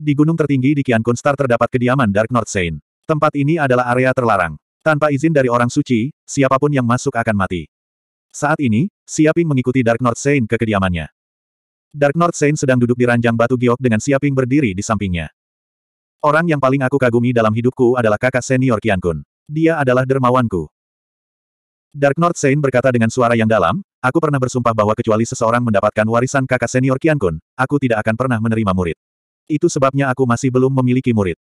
Di gunung tertinggi di Qiankun Star terdapat kediaman Dark North Saint. Tempat ini adalah area terlarang. Tanpa izin dari orang suci, siapapun yang masuk akan mati. Saat ini, Siaping mengikuti Dark North Saint ke kediamannya. Dark North Saint sedang duduk di ranjang batu giok dengan Siaping berdiri di sampingnya. Orang yang paling aku kagumi dalam hidupku adalah kakak senior Kian Kun. Dia adalah dermawanku. Dark North Saint berkata dengan suara yang dalam, aku pernah bersumpah bahwa kecuali seseorang mendapatkan warisan kakak senior Kian Kun, aku tidak akan pernah menerima murid. Itu sebabnya aku masih belum memiliki murid.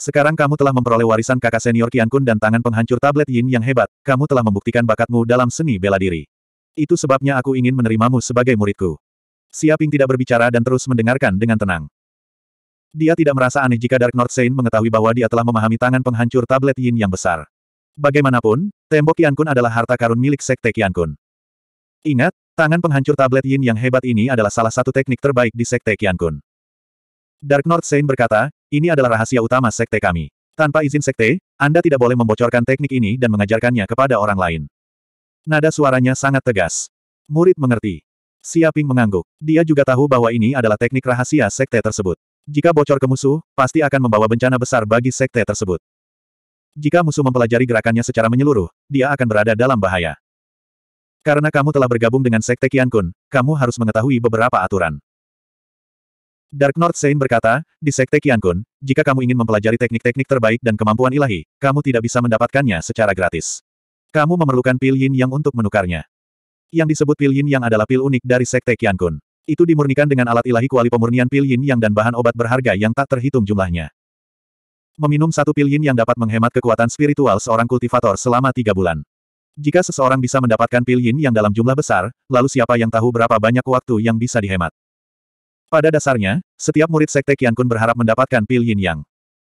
Sekarang kamu telah memperoleh warisan kakak senior Kian Kun dan tangan penghancur tablet Yin yang hebat, kamu telah membuktikan bakatmu dalam seni bela diri. Itu sebabnya aku ingin menerimamu sebagai muridku. Siaping tidak berbicara dan terus mendengarkan dengan tenang. Dia tidak merasa aneh jika Dark North Saint mengetahui bahwa dia telah memahami tangan penghancur tablet Yin yang besar. Bagaimanapun, tembok Kian Kun adalah harta karun milik Sekte Kian Kun. Ingat, tangan penghancur tablet Yin yang hebat ini adalah salah satu teknik terbaik di Sekte Kian Kun. Dark North Saint berkata, ini adalah rahasia utama sekte kami. Tanpa izin sekte, Anda tidak boleh membocorkan teknik ini dan mengajarkannya kepada orang lain. Nada suaranya sangat tegas. Murid mengerti. Siaping mengangguk. Dia juga tahu bahwa ini adalah teknik rahasia sekte tersebut. Jika bocor ke musuh, pasti akan membawa bencana besar bagi sekte tersebut. Jika musuh mempelajari gerakannya secara menyeluruh, dia akan berada dalam bahaya. Karena kamu telah bergabung dengan sekte Kian kamu harus mengetahui beberapa aturan. Dark North Saint berkata, di Sekte Qiankun, jika kamu ingin mempelajari teknik-teknik terbaik dan kemampuan ilahi, kamu tidak bisa mendapatkannya secara gratis. Kamu memerlukan pil yin yang untuk menukarnya. Yang disebut pil yin yang adalah pil unik dari Sekte Qiankun. Itu dimurnikan dengan alat ilahi kuali pemurnian pil yin yang dan bahan obat berharga yang tak terhitung jumlahnya. Meminum satu pil yin yang dapat menghemat kekuatan spiritual seorang kultivator selama tiga bulan. Jika seseorang bisa mendapatkan pil yin yang dalam jumlah besar, lalu siapa yang tahu berapa banyak waktu yang bisa dihemat? Pada dasarnya, setiap murid Sekte Kian Kun berharap mendapatkan pil yin yang.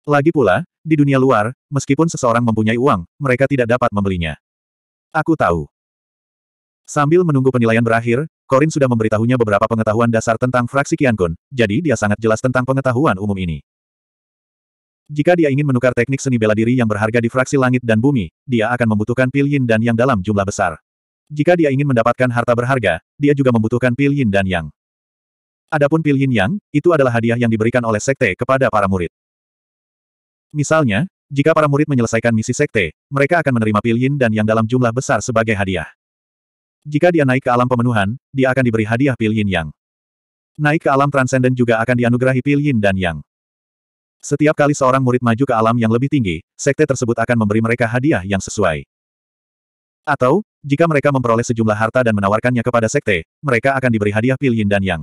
Lagi pula, di dunia luar, meskipun seseorang mempunyai uang, mereka tidak dapat membelinya. Aku tahu. Sambil menunggu penilaian berakhir, Corin sudah memberitahunya beberapa pengetahuan dasar tentang fraksi Kian Kun, jadi dia sangat jelas tentang pengetahuan umum ini. Jika dia ingin menukar teknik seni bela diri yang berharga di fraksi langit dan bumi, dia akan membutuhkan pil yin dan yang dalam jumlah besar. Jika dia ingin mendapatkan harta berharga, dia juga membutuhkan pil yin dan yang. Adapun pil yin yang, itu adalah hadiah yang diberikan oleh sekte kepada para murid. Misalnya, jika para murid menyelesaikan misi sekte, mereka akan menerima pil yin dan yang dalam jumlah besar sebagai hadiah. Jika dia naik ke alam pemenuhan, dia akan diberi hadiah pil yin yang. Naik ke alam transenden juga akan dianugerahi pil yin dan yang. Setiap kali seorang murid maju ke alam yang lebih tinggi, sekte tersebut akan memberi mereka hadiah yang sesuai. Atau, jika mereka memperoleh sejumlah harta dan menawarkannya kepada sekte, mereka akan diberi hadiah pil yin dan yang.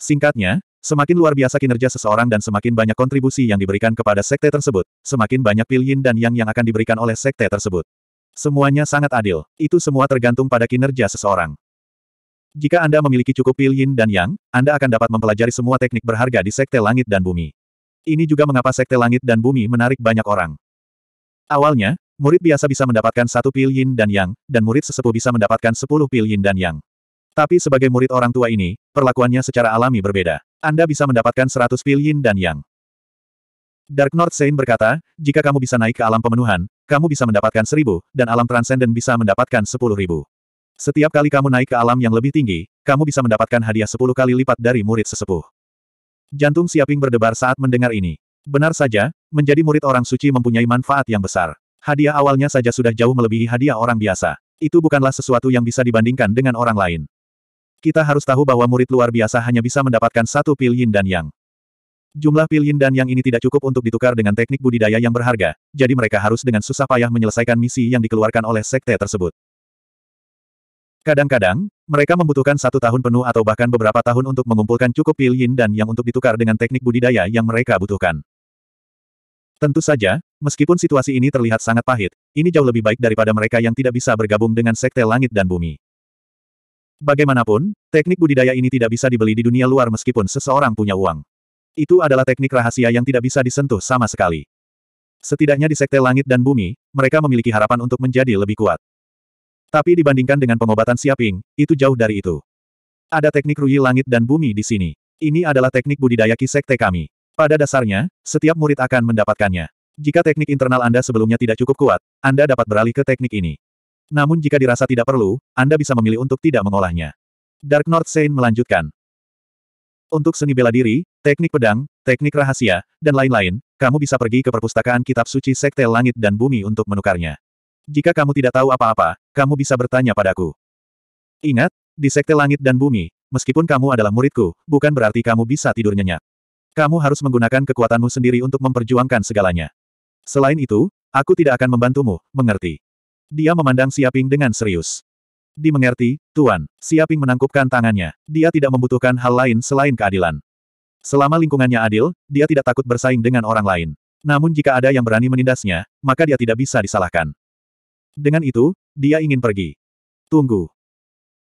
Singkatnya, semakin luar biasa kinerja seseorang dan semakin banyak kontribusi yang diberikan kepada sekte tersebut, semakin banyak pilihan dan yang yang akan diberikan oleh sekte tersebut. Semuanya sangat adil, itu semua tergantung pada kinerja seseorang. Jika Anda memiliki cukup pilihan dan yang, Anda akan dapat mempelajari semua teknik berharga di sekte langit dan bumi. Ini juga mengapa sekte langit dan bumi menarik banyak orang. Awalnya, murid biasa bisa mendapatkan satu pil dan yang, dan murid sesepuh bisa mendapatkan sepuluh pil dan yang. Tapi sebagai murid orang tua ini, perlakuannya secara alami berbeda. Anda bisa mendapatkan 100 pil yin dan yang. Dark North Saint berkata, jika kamu bisa naik ke alam pemenuhan, kamu bisa mendapatkan seribu, dan alam transenden bisa mendapatkan sepuluh ribu. Setiap kali kamu naik ke alam yang lebih tinggi, kamu bisa mendapatkan hadiah sepuluh kali lipat dari murid sesepuh. Jantung Siaping berdebar saat mendengar ini. Benar saja, menjadi murid orang suci mempunyai manfaat yang besar. Hadiah awalnya saja sudah jauh melebihi hadiah orang biasa. Itu bukanlah sesuatu yang bisa dibandingkan dengan orang lain. Kita harus tahu bahwa murid luar biasa hanya bisa mendapatkan satu pil yin dan yang. Jumlah pil yin dan yang ini tidak cukup untuk ditukar dengan teknik budidaya yang berharga, jadi mereka harus dengan susah payah menyelesaikan misi yang dikeluarkan oleh sekte tersebut. Kadang-kadang, mereka membutuhkan satu tahun penuh atau bahkan beberapa tahun untuk mengumpulkan cukup pil yin dan yang untuk ditukar dengan teknik budidaya yang mereka butuhkan. Tentu saja, meskipun situasi ini terlihat sangat pahit, ini jauh lebih baik daripada mereka yang tidak bisa bergabung dengan sekte langit dan bumi. Bagaimanapun, teknik budidaya ini tidak bisa dibeli di dunia luar meskipun seseorang punya uang. Itu adalah teknik rahasia yang tidak bisa disentuh sama sekali. Setidaknya di sekte langit dan bumi, mereka memiliki harapan untuk menjadi lebih kuat. Tapi dibandingkan dengan pengobatan siaping, itu jauh dari itu. Ada teknik ruyi langit dan bumi di sini. Ini adalah teknik budidaya ki sekte kami. Pada dasarnya, setiap murid akan mendapatkannya. Jika teknik internal Anda sebelumnya tidak cukup kuat, Anda dapat beralih ke teknik ini. Namun jika dirasa tidak perlu, Anda bisa memilih untuk tidak mengolahnya. Dark North Saint melanjutkan. Untuk seni bela diri, teknik pedang, teknik rahasia, dan lain-lain, kamu bisa pergi ke perpustakaan kitab suci Sekte Langit dan Bumi untuk menukarnya. Jika kamu tidak tahu apa-apa, kamu bisa bertanya padaku. Ingat, di Sekte Langit dan Bumi, meskipun kamu adalah muridku, bukan berarti kamu bisa tidur nyenyak. Kamu harus menggunakan kekuatanmu sendiri untuk memperjuangkan segalanya. Selain itu, aku tidak akan membantumu, mengerti. Dia memandang Siaping dengan serius. Dimengerti, Tuan, Siaping menangkupkan tangannya. Dia tidak membutuhkan hal lain selain keadilan. Selama lingkungannya adil, dia tidak takut bersaing dengan orang lain. Namun jika ada yang berani menindasnya, maka dia tidak bisa disalahkan. Dengan itu, dia ingin pergi. Tunggu.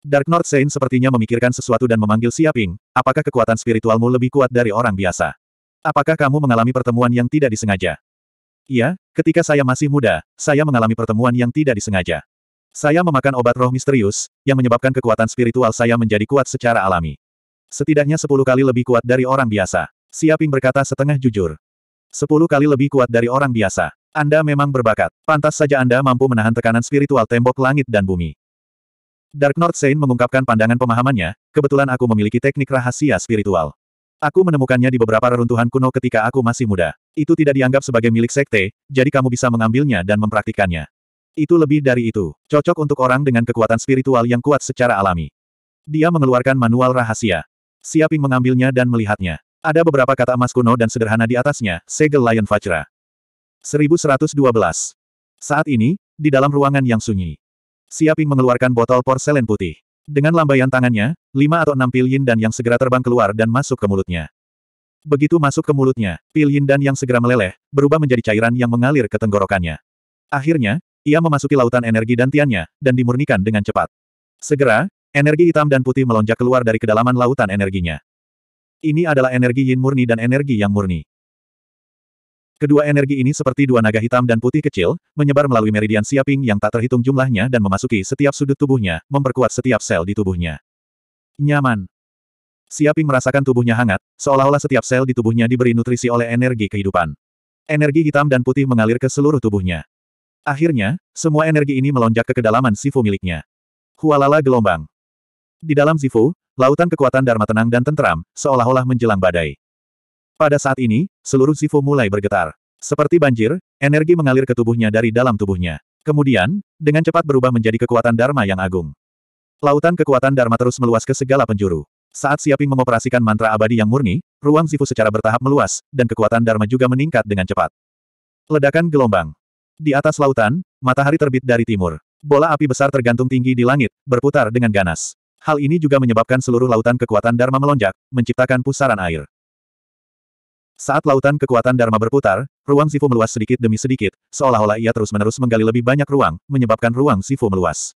Dark North Saint sepertinya memikirkan sesuatu dan memanggil Siaping, apakah kekuatan spiritualmu lebih kuat dari orang biasa? Apakah kamu mengalami pertemuan yang tidak disengaja? Iya, ketika saya masih muda, saya mengalami pertemuan yang tidak disengaja. Saya memakan obat roh misterius, yang menyebabkan kekuatan spiritual saya menjadi kuat secara alami. Setidaknya sepuluh kali lebih kuat dari orang biasa. Siaping berkata setengah jujur. Sepuluh kali lebih kuat dari orang biasa. Anda memang berbakat. Pantas saja Anda mampu menahan tekanan spiritual tembok langit dan bumi. Dark North Saint mengungkapkan pandangan pemahamannya, kebetulan aku memiliki teknik rahasia spiritual. Aku menemukannya di beberapa reruntuhan kuno ketika aku masih muda. Itu tidak dianggap sebagai milik sekte, jadi kamu bisa mengambilnya dan mempraktikkannya. Itu lebih dari itu. Cocok untuk orang dengan kekuatan spiritual yang kuat secara alami. Dia mengeluarkan manual rahasia. Siaping mengambilnya dan melihatnya. Ada beberapa kata emas kuno dan sederhana di atasnya, Segel Lion Vajra. 1112. Saat ini, di dalam ruangan yang sunyi. Siaping mengeluarkan botol porselen putih. Dengan lambaian tangannya, lima atau enam pil yin dan yang segera terbang keluar dan masuk ke mulutnya. Begitu masuk ke mulutnya, pil yin dan yang segera meleleh, berubah menjadi cairan yang mengalir ke tenggorokannya. Akhirnya, ia memasuki lautan energi dantiannya, dan dimurnikan dengan cepat. Segera, energi hitam dan putih melonjak keluar dari kedalaman lautan energinya. Ini adalah energi yin murni dan energi yang murni. Kedua energi ini seperti dua naga hitam dan putih kecil, menyebar melalui meridian siaping yang tak terhitung jumlahnya dan memasuki setiap sudut tubuhnya, memperkuat setiap sel di tubuhnya. Nyaman. Siaping merasakan tubuhnya hangat, seolah-olah setiap sel di tubuhnya diberi nutrisi oleh energi kehidupan. Energi hitam dan putih mengalir ke seluruh tubuhnya. Akhirnya, semua energi ini melonjak ke kedalaman Sifu miliknya. Hualala gelombang. Di dalam Sifu, lautan kekuatan Dharma tenang dan tentram, seolah-olah menjelang badai. Pada saat ini, seluruh Sifu mulai bergetar. Seperti banjir, energi mengalir ke tubuhnya dari dalam tubuhnya. Kemudian, dengan cepat berubah menjadi kekuatan Dharma yang agung. Lautan kekuatan Dharma terus meluas ke segala penjuru. Saat Siaping mengoperasikan mantra abadi yang murni, ruang Sifu secara bertahap meluas, dan kekuatan Dharma juga meningkat dengan cepat. Ledakan gelombang. Di atas lautan, matahari terbit dari timur. Bola api besar tergantung tinggi di langit, berputar dengan ganas. Hal ini juga menyebabkan seluruh lautan kekuatan Dharma melonjak, menciptakan pusaran air. Saat lautan kekuatan Dharma berputar, ruang Sifu meluas sedikit demi sedikit, seolah-olah ia terus-menerus menggali lebih banyak ruang, menyebabkan ruang Sifu meluas.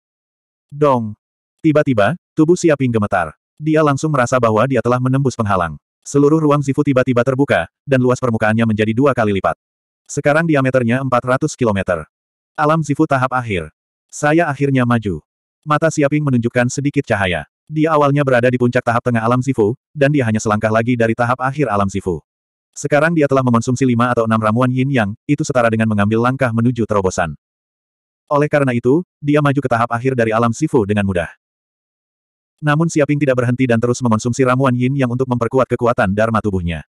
Dong! Tiba-tiba, tubuh Siaping gemetar. Dia langsung merasa bahwa dia telah menembus penghalang. Seluruh ruang Sifu tiba-tiba terbuka, dan luas permukaannya menjadi dua kali lipat. Sekarang diameternya 400 km. Alam Sifu tahap akhir. Saya akhirnya maju. Mata Siaping menunjukkan sedikit cahaya. Dia awalnya berada di puncak tahap tengah alam Sifu, dan dia hanya selangkah lagi dari tahap akhir alam Sifu. Sekarang dia telah mengonsumsi lima atau enam ramuan yin yang, itu setara dengan mengambil langkah menuju terobosan. Oleh karena itu, dia maju ke tahap akhir dari alam Sifu dengan mudah. Namun Siaping tidak berhenti dan terus mengonsumsi ramuan yin yang untuk memperkuat kekuatan dharma tubuhnya.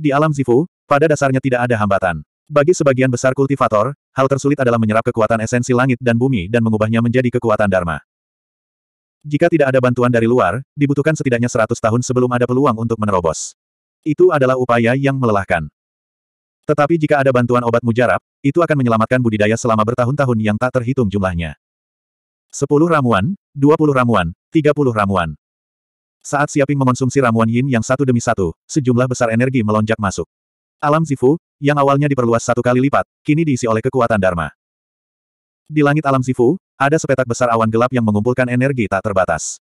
Di alam Sifu, pada dasarnya tidak ada hambatan. Bagi sebagian besar kultivator, hal tersulit adalah menyerap kekuatan esensi langit dan bumi dan mengubahnya menjadi kekuatan Dharma. Jika tidak ada bantuan dari luar, dibutuhkan setidaknya 100 tahun sebelum ada peluang untuk menerobos. Itu adalah upaya yang melelahkan. Tetapi jika ada bantuan obat mujarab, itu akan menyelamatkan budidaya selama bertahun-tahun yang tak terhitung jumlahnya. 10 ramuan, 20 ramuan, 30 ramuan. Saat Siaping mengonsumsi ramuan yin yang satu demi satu, sejumlah besar energi melonjak masuk. Alam Zifu, yang awalnya diperluas satu kali lipat, kini diisi oleh kekuatan Dharma. Di langit alam Zifu, ada sepetak besar awan gelap yang mengumpulkan energi tak terbatas.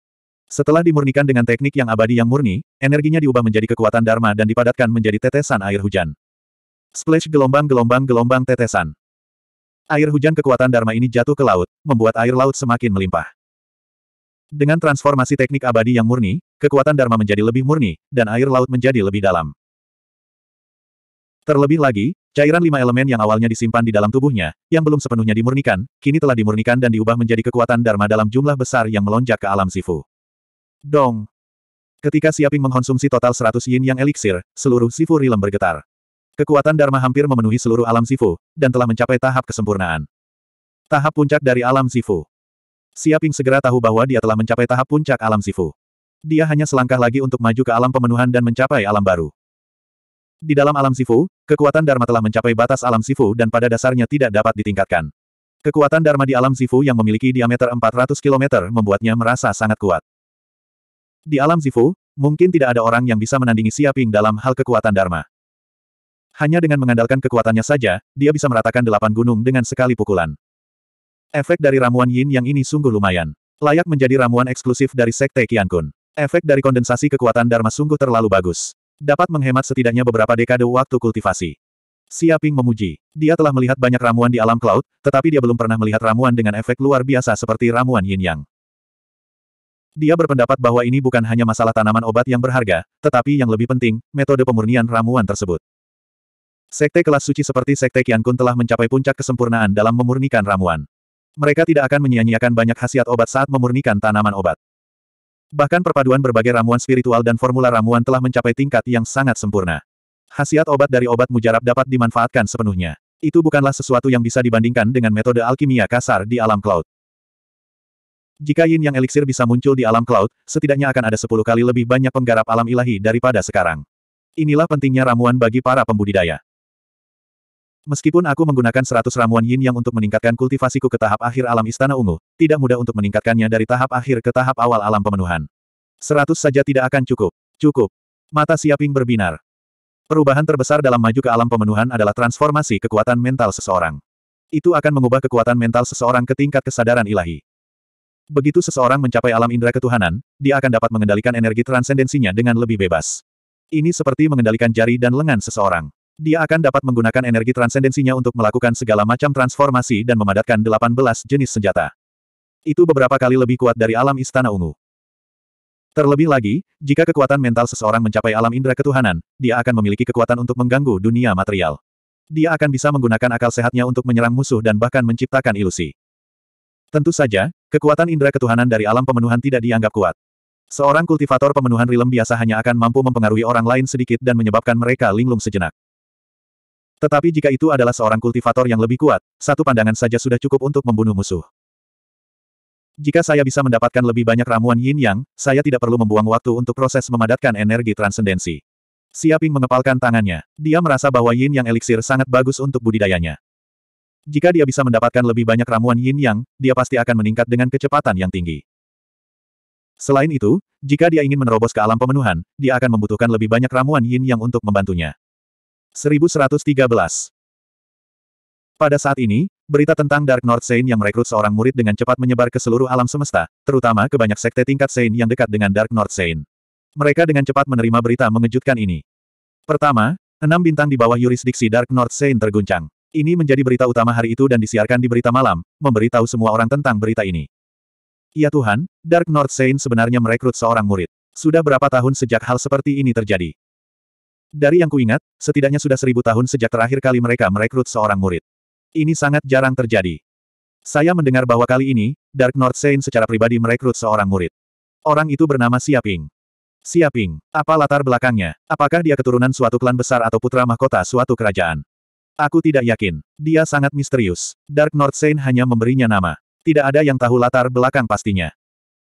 Setelah dimurnikan dengan teknik yang abadi yang murni, energinya diubah menjadi kekuatan Dharma dan dipadatkan menjadi tetesan air hujan. Splash gelombang-gelombang-gelombang tetesan. Air hujan kekuatan Dharma ini jatuh ke laut, membuat air laut semakin melimpah. Dengan transformasi teknik abadi yang murni, kekuatan Dharma menjadi lebih murni, dan air laut menjadi lebih dalam. Terlebih lagi, cairan lima elemen yang awalnya disimpan di dalam tubuhnya, yang belum sepenuhnya dimurnikan, kini telah dimurnikan dan diubah menjadi kekuatan Dharma dalam jumlah besar yang melonjak ke alam sifu. Dong! Ketika Siaping mengkonsumsi total 100 yin yang eliksir, seluruh Sifu rilem bergetar. Kekuatan Dharma hampir memenuhi seluruh alam Sifu, dan telah mencapai tahap kesempurnaan. Tahap puncak dari alam Sifu. Siaping segera tahu bahwa dia telah mencapai tahap puncak alam Sifu. Dia hanya selangkah lagi untuk maju ke alam pemenuhan dan mencapai alam baru. Di dalam alam Sifu, kekuatan Dharma telah mencapai batas alam Sifu dan pada dasarnya tidak dapat ditingkatkan. Kekuatan Dharma di alam Sifu yang memiliki diameter 400 km membuatnya merasa sangat kuat. Di alam Zifu, mungkin tidak ada orang yang bisa menandingi Siaping dalam hal kekuatan Dharma. Hanya dengan mengandalkan kekuatannya saja, dia bisa meratakan delapan gunung dengan sekali pukulan. Efek dari ramuan yin yang ini sungguh lumayan. Layak menjadi ramuan eksklusif dari Sekte Qiankun. Efek dari kondensasi kekuatan Dharma sungguh terlalu bagus. Dapat menghemat setidaknya beberapa dekade waktu kultivasi. Siaping memuji. Dia telah melihat banyak ramuan di alam cloud, tetapi dia belum pernah melihat ramuan dengan efek luar biasa seperti ramuan yin yang. Dia berpendapat bahwa ini bukan hanya masalah tanaman obat yang berharga, tetapi yang lebih penting, metode pemurnian ramuan tersebut. Sekte kelas suci seperti Sekte Kian Kun telah mencapai puncak kesempurnaan dalam memurnikan ramuan. Mereka tidak akan menyia-nyiakan banyak khasiat obat saat memurnikan tanaman obat. Bahkan perpaduan berbagai ramuan spiritual dan formula ramuan telah mencapai tingkat yang sangat sempurna. Khasiat obat dari obat mujarab dapat dimanfaatkan sepenuhnya. Itu bukanlah sesuatu yang bisa dibandingkan dengan metode alkimia kasar di alam cloud. Jika yin yang eliksir bisa muncul di alam cloud, setidaknya akan ada sepuluh kali lebih banyak penggarap alam ilahi daripada sekarang. Inilah pentingnya ramuan bagi para pembudidaya. Meskipun aku menggunakan seratus ramuan yin yang untuk meningkatkan kultivasiku ke tahap akhir alam istana ungu, tidak mudah untuk meningkatkannya dari tahap akhir ke tahap awal alam pemenuhan. Seratus saja tidak akan cukup. Cukup. Mata Siaping berbinar. Perubahan terbesar dalam maju ke alam pemenuhan adalah transformasi kekuatan mental seseorang. Itu akan mengubah kekuatan mental seseorang ke tingkat kesadaran ilahi. Begitu seseorang mencapai alam indera ketuhanan, dia akan dapat mengendalikan energi transendensinya dengan lebih bebas. Ini seperti mengendalikan jari dan lengan seseorang. Dia akan dapat menggunakan energi transendensinya untuk melakukan segala macam transformasi dan memadatkan 18 jenis senjata. Itu beberapa kali lebih kuat dari alam istana ungu. Terlebih lagi, jika kekuatan mental seseorang mencapai alam indera ketuhanan, dia akan memiliki kekuatan untuk mengganggu dunia material. Dia akan bisa menggunakan akal sehatnya untuk menyerang musuh dan bahkan menciptakan ilusi. Tentu saja, kekuatan indera ketuhanan dari alam pemenuhan tidak dianggap kuat. Seorang kultivator pemenuhan rilem biasa hanya akan mampu mempengaruhi orang lain sedikit dan menyebabkan mereka linglung sejenak. Tetapi jika itu adalah seorang kultivator yang lebih kuat, satu pandangan saja sudah cukup untuk membunuh musuh. Jika saya bisa mendapatkan lebih banyak ramuan yin yang, saya tidak perlu membuang waktu untuk proses memadatkan energi transendensi. Siaping mengepalkan tangannya. Dia merasa bahwa yin yang eliksir sangat bagus untuk budidayanya. Jika dia bisa mendapatkan lebih banyak ramuan yin yang, dia pasti akan meningkat dengan kecepatan yang tinggi. Selain itu, jika dia ingin menerobos ke alam pemenuhan, dia akan membutuhkan lebih banyak ramuan yin yang untuk membantunya. 1113 Pada saat ini, berita tentang Dark North Saint yang merekrut seorang murid dengan cepat menyebar ke seluruh alam semesta, terutama ke banyak sekte tingkat Saint yang dekat dengan Dark North Saint. Mereka dengan cepat menerima berita mengejutkan ini. Pertama, enam bintang di bawah yurisdiksi Dark North Saint terguncang. Ini menjadi berita utama hari itu dan disiarkan di berita malam, memberitahu semua orang tentang berita ini. Ya Tuhan, Dark North Saint sebenarnya merekrut seorang murid. Sudah berapa tahun sejak hal seperti ini terjadi? Dari yang kuingat, setidaknya sudah seribu tahun sejak terakhir kali mereka merekrut seorang murid. Ini sangat jarang terjadi. Saya mendengar bahwa kali ini, Dark North Saint secara pribadi merekrut seorang murid. Orang itu bernama Siaping. Siaping, apa latar belakangnya? Apakah dia keturunan suatu klan besar atau putra mahkota suatu kerajaan? Aku tidak yakin. Dia sangat misterius. Dark North Saint hanya memberinya nama. Tidak ada yang tahu latar belakang pastinya.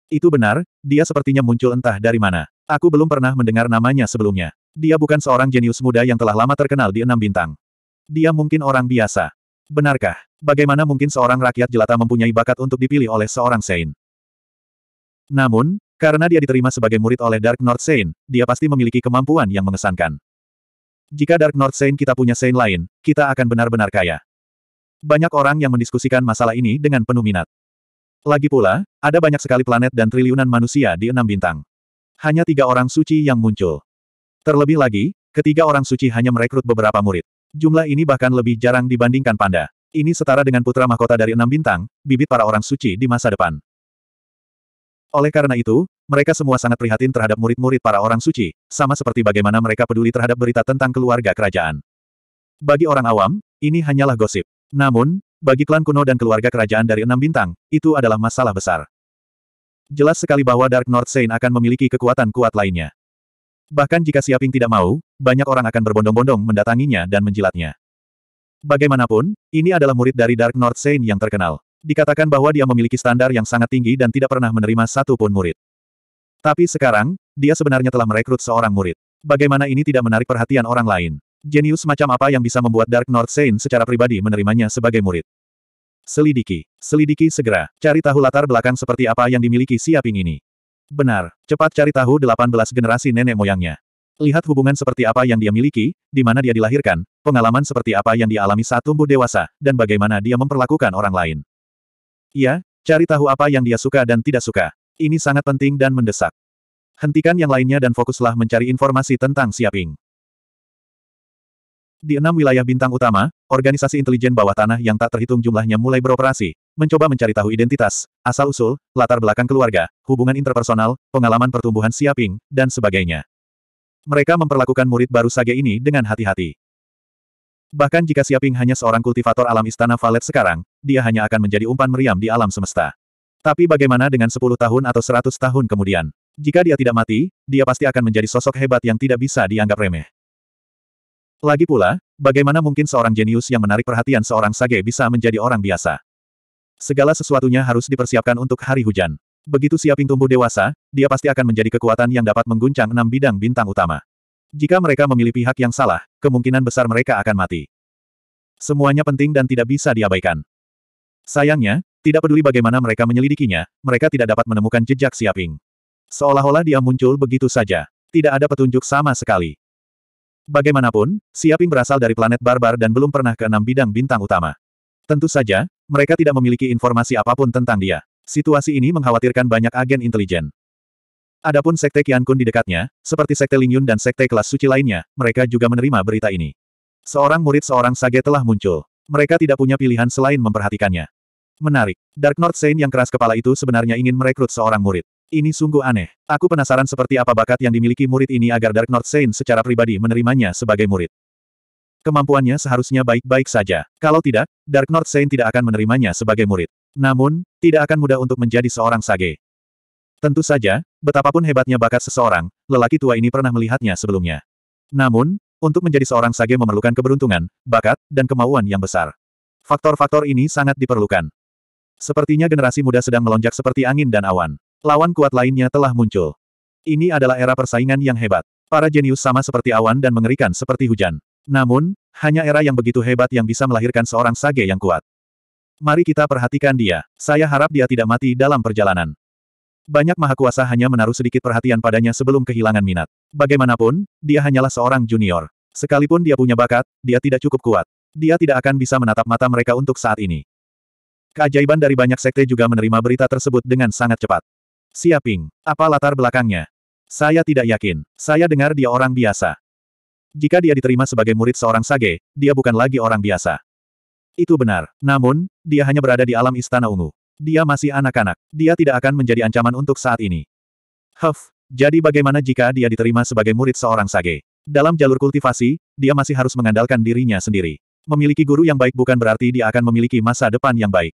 Itu benar, dia sepertinya muncul entah dari mana. Aku belum pernah mendengar namanya sebelumnya. Dia bukan seorang jenius muda yang telah lama terkenal di enam bintang. Dia mungkin orang biasa. Benarkah? Bagaimana mungkin seorang rakyat jelata mempunyai bakat untuk dipilih oleh seorang Saint? Namun, karena dia diterima sebagai murid oleh Dark North Saint, dia pasti memiliki kemampuan yang mengesankan. Jika Dark North Saint kita punya Saint lain, kita akan benar-benar kaya. Banyak orang yang mendiskusikan masalah ini dengan penuh minat. Lagi pula, ada banyak sekali planet dan triliunan manusia di enam bintang. Hanya tiga orang suci yang muncul. Terlebih lagi, ketiga orang suci hanya merekrut beberapa murid. Jumlah ini bahkan lebih jarang dibandingkan panda. Ini setara dengan putra mahkota dari enam bintang, bibit para orang suci di masa depan. Oleh karena itu, mereka semua sangat prihatin terhadap murid-murid para orang suci, sama seperti bagaimana mereka peduli terhadap berita tentang keluarga kerajaan. Bagi orang awam, ini hanyalah gosip. Namun, bagi klan kuno dan keluarga kerajaan dari enam bintang, itu adalah masalah besar. Jelas sekali bahwa Dark North Saint akan memiliki kekuatan kuat lainnya. Bahkan jika Siaping tidak mau, banyak orang akan berbondong-bondong mendatanginya dan menjilatnya. Bagaimanapun, ini adalah murid dari Dark North Saint yang terkenal. Dikatakan bahwa dia memiliki standar yang sangat tinggi dan tidak pernah menerima satu pun murid. Tapi sekarang, dia sebenarnya telah merekrut seorang murid. Bagaimana ini tidak menarik perhatian orang lain? Jenius macam apa yang bisa membuat Dark North Saint secara pribadi menerimanya sebagai murid? Selidiki. Selidiki segera. Cari tahu latar belakang seperti apa yang dimiliki Siaping ini. Benar. Cepat cari tahu 18 generasi nenek moyangnya. Lihat hubungan seperti apa yang dia miliki, di mana dia dilahirkan, pengalaman seperti apa yang dialami saat tumbuh dewasa, dan bagaimana dia memperlakukan orang lain. Iya, cari tahu apa yang dia suka dan tidak suka. Ini sangat penting dan mendesak. Hentikan yang lainnya dan fokuslah mencari informasi tentang Siaping. Di enam wilayah bintang utama, organisasi intelijen bawah tanah yang tak terhitung jumlahnya mulai beroperasi, mencoba mencari tahu identitas, asal-usul, latar belakang keluarga, hubungan interpersonal, pengalaman pertumbuhan Siaping, dan sebagainya. Mereka memperlakukan murid baru Sage ini dengan hati-hati. Bahkan jika Siaping hanya seorang kultivator alam istana Valet sekarang, dia hanya akan menjadi umpan meriam di alam semesta. Tapi bagaimana dengan 10 tahun atau 100 tahun kemudian? Jika dia tidak mati, dia pasti akan menjadi sosok hebat yang tidak bisa dianggap remeh. Lagi pula, bagaimana mungkin seorang jenius yang menarik perhatian seorang sage bisa menjadi orang biasa? Segala sesuatunya harus dipersiapkan untuk hari hujan. Begitu Siaping tumbuh dewasa, dia pasti akan menjadi kekuatan yang dapat mengguncang enam bidang bintang utama. Jika mereka memilih pihak yang salah, kemungkinan besar mereka akan mati. Semuanya penting dan tidak bisa diabaikan. Sayangnya, tidak peduli bagaimana mereka menyelidikinya, mereka tidak dapat menemukan jejak Siaping. Seolah-olah dia muncul begitu saja. Tidak ada petunjuk sama sekali. Bagaimanapun, Siaping berasal dari planet barbar dan belum pernah ke enam bidang bintang utama. Tentu saja, mereka tidak memiliki informasi apapun tentang dia. Situasi ini mengkhawatirkan banyak agen intelijen. Adapun Sekte Kiankun Kun di dekatnya, seperti Sekte Lingyun dan Sekte Kelas Suci lainnya, mereka juga menerima berita ini. Seorang murid seorang sage telah muncul. Mereka tidak punya pilihan selain memperhatikannya. Menarik. Dark North Saint yang keras kepala itu sebenarnya ingin merekrut seorang murid. Ini sungguh aneh. Aku penasaran seperti apa bakat yang dimiliki murid ini agar Dark North Saint secara pribadi menerimanya sebagai murid. Kemampuannya seharusnya baik-baik saja. Kalau tidak, Dark North Saint tidak akan menerimanya sebagai murid. Namun, tidak akan mudah untuk menjadi seorang sage. Tentu saja, betapapun hebatnya bakat seseorang, lelaki tua ini pernah melihatnya sebelumnya. Namun, untuk menjadi seorang sage memerlukan keberuntungan, bakat, dan kemauan yang besar. Faktor-faktor ini sangat diperlukan. Sepertinya generasi muda sedang melonjak seperti angin dan awan. Lawan kuat lainnya telah muncul. Ini adalah era persaingan yang hebat. Para jenius sama seperti awan dan mengerikan seperti hujan. Namun, hanya era yang begitu hebat yang bisa melahirkan seorang sage yang kuat. Mari kita perhatikan dia. Saya harap dia tidak mati dalam perjalanan. Banyak mahakuasa hanya menaruh sedikit perhatian padanya sebelum kehilangan minat. Bagaimanapun, dia hanyalah seorang junior. Sekalipun dia punya bakat, dia tidak cukup kuat. Dia tidak akan bisa menatap mata mereka untuk saat ini. Keajaiban dari banyak sekte juga menerima berita tersebut dengan sangat cepat. Siaping, apa latar belakangnya? Saya tidak yakin. Saya dengar dia orang biasa. Jika dia diterima sebagai murid seorang sage, dia bukan lagi orang biasa. Itu benar. Namun, dia hanya berada di alam istana ungu. Dia masih anak-anak. Dia tidak akan menjadi ancaman untuk saat ini. Huff, jadi bagaimana jika dia diterima sebagai murid seorang sage? Dalam jalur kultivasi, dia masih harus mengandalkan dirinya sendiri. Memiliki guru yang baik bukan berarti dia akan memiliki masa depan yang baik.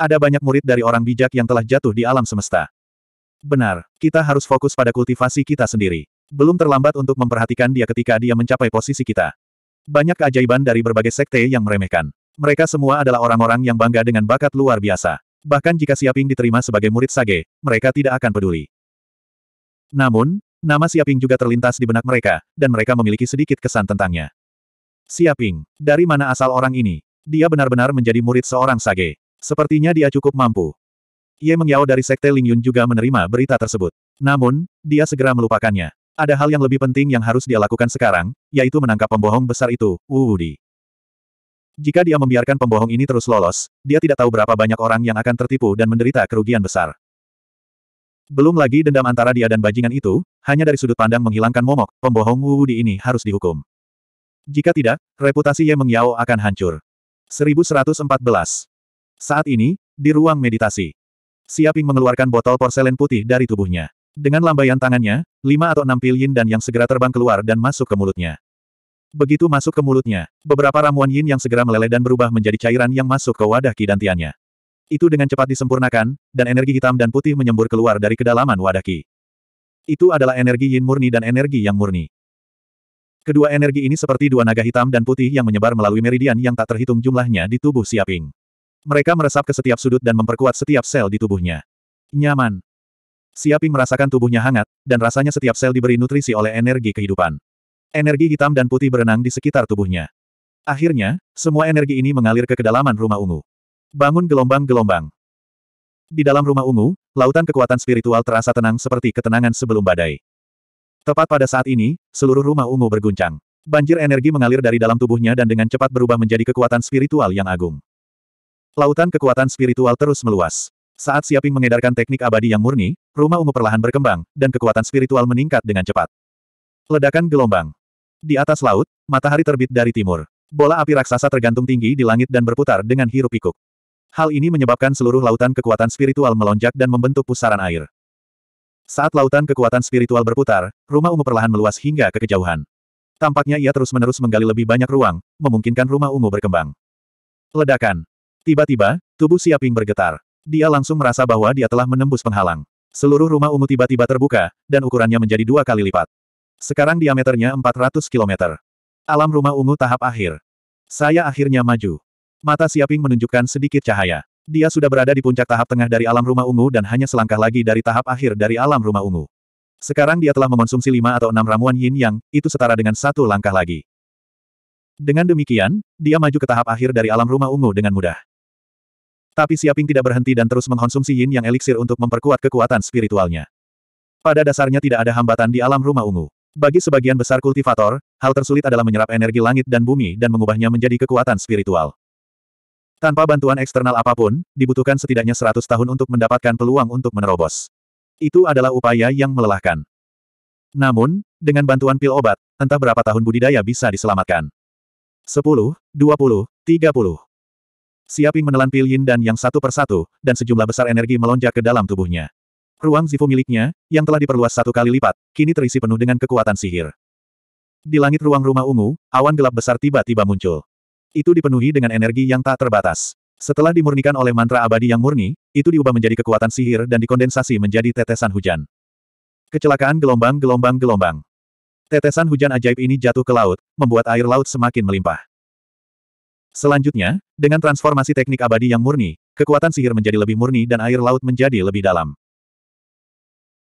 Ada banyak murid dari orang bijak yang telah jatuh di alam semesta. Benar, kita harus fokus pada kultivasi kita sendiri. Belum terlambat untuk memperhatikan dia ketika dia mencapai posisi kita. Banyak keajaiban dari berbagai sekte yang meremehkan. Mereka semua adalah orang-orang yang bangga dengan bakat luar biasa. Bahkan jika Siaping diterima sebagai murid Sage, mereka tidak akan peduli. Namun, nama Siaping juga terlintas di benak mereka, dan mereka memiliki sedikit kesan tentangnya. Siaping, dari mana asal orang ini? Dia benar-benar menjadi murid seorang Sage. Sepertinya dia cukup mampu. Ye Mengyao dari Sekte Lingyun juga menerima berita tersebut. Namun, dia segera melupakannya. Ada hal yang lebih penting yang harus dia lakukan sekarang, yaitu menangkap pembohong besar itu, Wu Wudi. Jika dia membiarkan pembohong ini terus lolos, dia tidak tahu berapa banyak orang yang akan tertipu dan menderita kerugian besar. Belum lagi dendam antara dia dan bajingan itu, hanya dari sudut pandang menghilangkan momok, pembohong Wu Wudi ini harus dihukum. Jika tidak, reputasi Ye Mengyao akan hancur. 1114 saat ini, di ruang meditasi, Siaping mengeluarkan botol porselen putih dari tubuhnya. Dengan lambaian tangannya, lima atau enam pil yin dan yang segera terbang keluar dan masuk ke mulutnya. Begitu masuk ke mulutnya, beberapa ramuan yin yang segera meleleh dan berubah menjadi cairan yang masuk ke wadah ki dantiannya. Itu dengan cepat disempurnakan, dan energi hitam dan putih menyembur keluar dari kedalaman wadah ki. Itu adalah energi yin murni dan energi yang murni. Kedua energi ini seperti dua naga hitam dan putih yang menyebar melalui meridian yang tak terhitung jumlahnya di tubuh Siaping. Mereka meresap ke setiap sudut dan memperkuat setiap sel di tubuhnya. Nyaman. Siaping merasakan tubuhnya hangat, dan rasanya setiap sel diberi nutrisi oleh energi kehidupan. Energi hitam dan putih berenang di sekitar tubuhnya. Akhirnya, semua energi ini mengalir ke kedalaman rumah ungu. Bangun gelombang-gelombang. Di dalam rumah ungu, lautan kekuatan spiritual terasa tenang seperti ketenangan sebelum badai. Tepat pada saat ini, seluruh rumah ungu berguncang. Banjir energi mengalir dari dalam tubuhnya dan dengan cepat berubah menjadi kekuatan spiritual yang agung. Lautan kekuatan spiritual terus meluas. Saat Siaping mengedarkan teknik abadi yang murni, rumah ungu perlahan berkembang, dan kekuatan spiritual meningkat dengan cepat. Ledakan gelombang. Di atas laut, matahari terbit dari timur. Bola api raksasa tergantung tinggi di langit dan berputar dengan hirup pikuk Hal ini menyebabkan seluruh lautan kekuatan spiritual melonjak dan membentuk pusaran air. Saat lautan kekuatan spiritual berputar, rumah ungu perlahan meluas hingga ke kejauhan. Tampaknya ia terus-menerus menggali lebih banyak ruang, memungkinkan rumah ungu berkembang. Ledakan. Tiba-tiba, tubuh Siaping bergetar. Dia langsung merasa bahwa dia telah menembus penghalang. Seluruh rumah ungu tiba-tiba terbuka, dan ukurannya menjadi dua kali lipat. Sekarang diameternya 400 km. Alam rumah ungu tahap akhir. Saya akhirnya maju. Mata Siaping menunjukkan sedikit cahaya. Dia sudah berada di puncak tahap tengah dari alam rumah ungu dan hanya selangkah lagi dari tahap akhir dari alam rumah ungu. Sekarang dia telah mengonsumsi lima atau enam ramuan yin yang, itu setara dengan satu langkah lagi. Dengan demikian, dia maju ke tahap akhir dari alam rumah ungu dengan mudah. Tapi Siaping tidak berhenti dan terus mengkonsumsi yin yang eliksir untuk memperkuat kekuatan spiritualnya. Pada dasarnya tidak ada hambatan di alam rumah ungu. Bagi sebagian besar kultivator, hal tersulit adalah menyerap energi langit dan bumi dan mengubahnya menjadi kekuatan spiritual. Tanpa bantuan eksternal apapun, dibutuhkan setidaknya 100 tahun untuk mendapatkan peluang untuk menerobos. Itu adalah upaya yang melelahkan. Namun, dengan bantuan pil obat, entah berapa tahun budidaya bisa diselamatkan. 10, 20, 30. Siaping menelan pil yin dan yang satu persatu, dan sejumlah besar energi melonjak ke dalam tubuhnya. Ruang Zifu miliknya, yang telah diperluas satu kali lipat, kini terisi penuh dengan kekuatan sihir. Di langit ruang rumah ungu, awan gelap besar tiba-tiba muncul. Itu dipenuhi dengan energi yang tak terbatas. Setelah dimurnikan oleh mantra abadi yang murni, itu diubah menjadi kekuatan sihir dan dikondensasi menjadi tetesan hujan. Kecelakaan gelombang-gelombang-gelombang. Tetesan hujan ajaib ini jatuh ke laut, membuat air laut semakin melimpah. Selanjutnya, dengan transformasi teknik abadi yang murni, kekuatan sihir menjadi lebih murni dan air laut menjadi lebih dalam.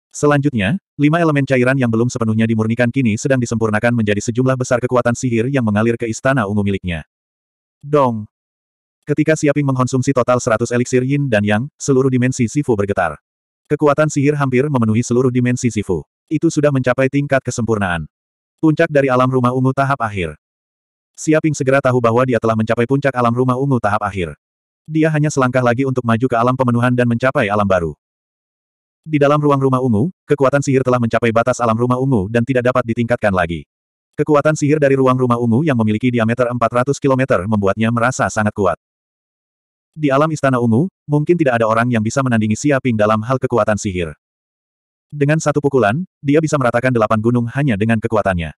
Selanjutnya, lima elemen cairan yang belum sepenuhnya dimurnikan kini sedang disempurnakan menjadi sejumlah besar kekuatan sihir yang mengalir ke istana ungu miliknya. Dong! Ketika Siaping mengkonsumsi total 100 eliksir yin dan yang, seluruh dimensi Sifu bergetar. Kekuatan sihir hampir memenuhi seluruh dimensi Sifu. Itu sudah mencapai tingkat kesempurnaan. Puncak dari alam rumah ungu tahap akhir. Siaping segera tahu bahwa dia telah mencapai puncak alam rumah ungu tahap akhir. Dia hanya selangkah lagi untuk maju ke alam pemenuhan dan mencapai alam baru. Di dalam ruang rumah ungu, kekuatan sihir telah mencapai batas alam rumah ungu dan tidak dapat ditingkatkan lagi. Kekuatan sihir dari ruang rumah ungu yang memiliki diameter 400 km membuatnya merasa sangat kuat. Di alam istana ungu, mungkin tidak ada orang yang bisa menandingi Siaping dalam hal kekuatan sihir. Dengan satu pukulan, dia bisa meratakan delapan gunung hanya dengan kekuatannya.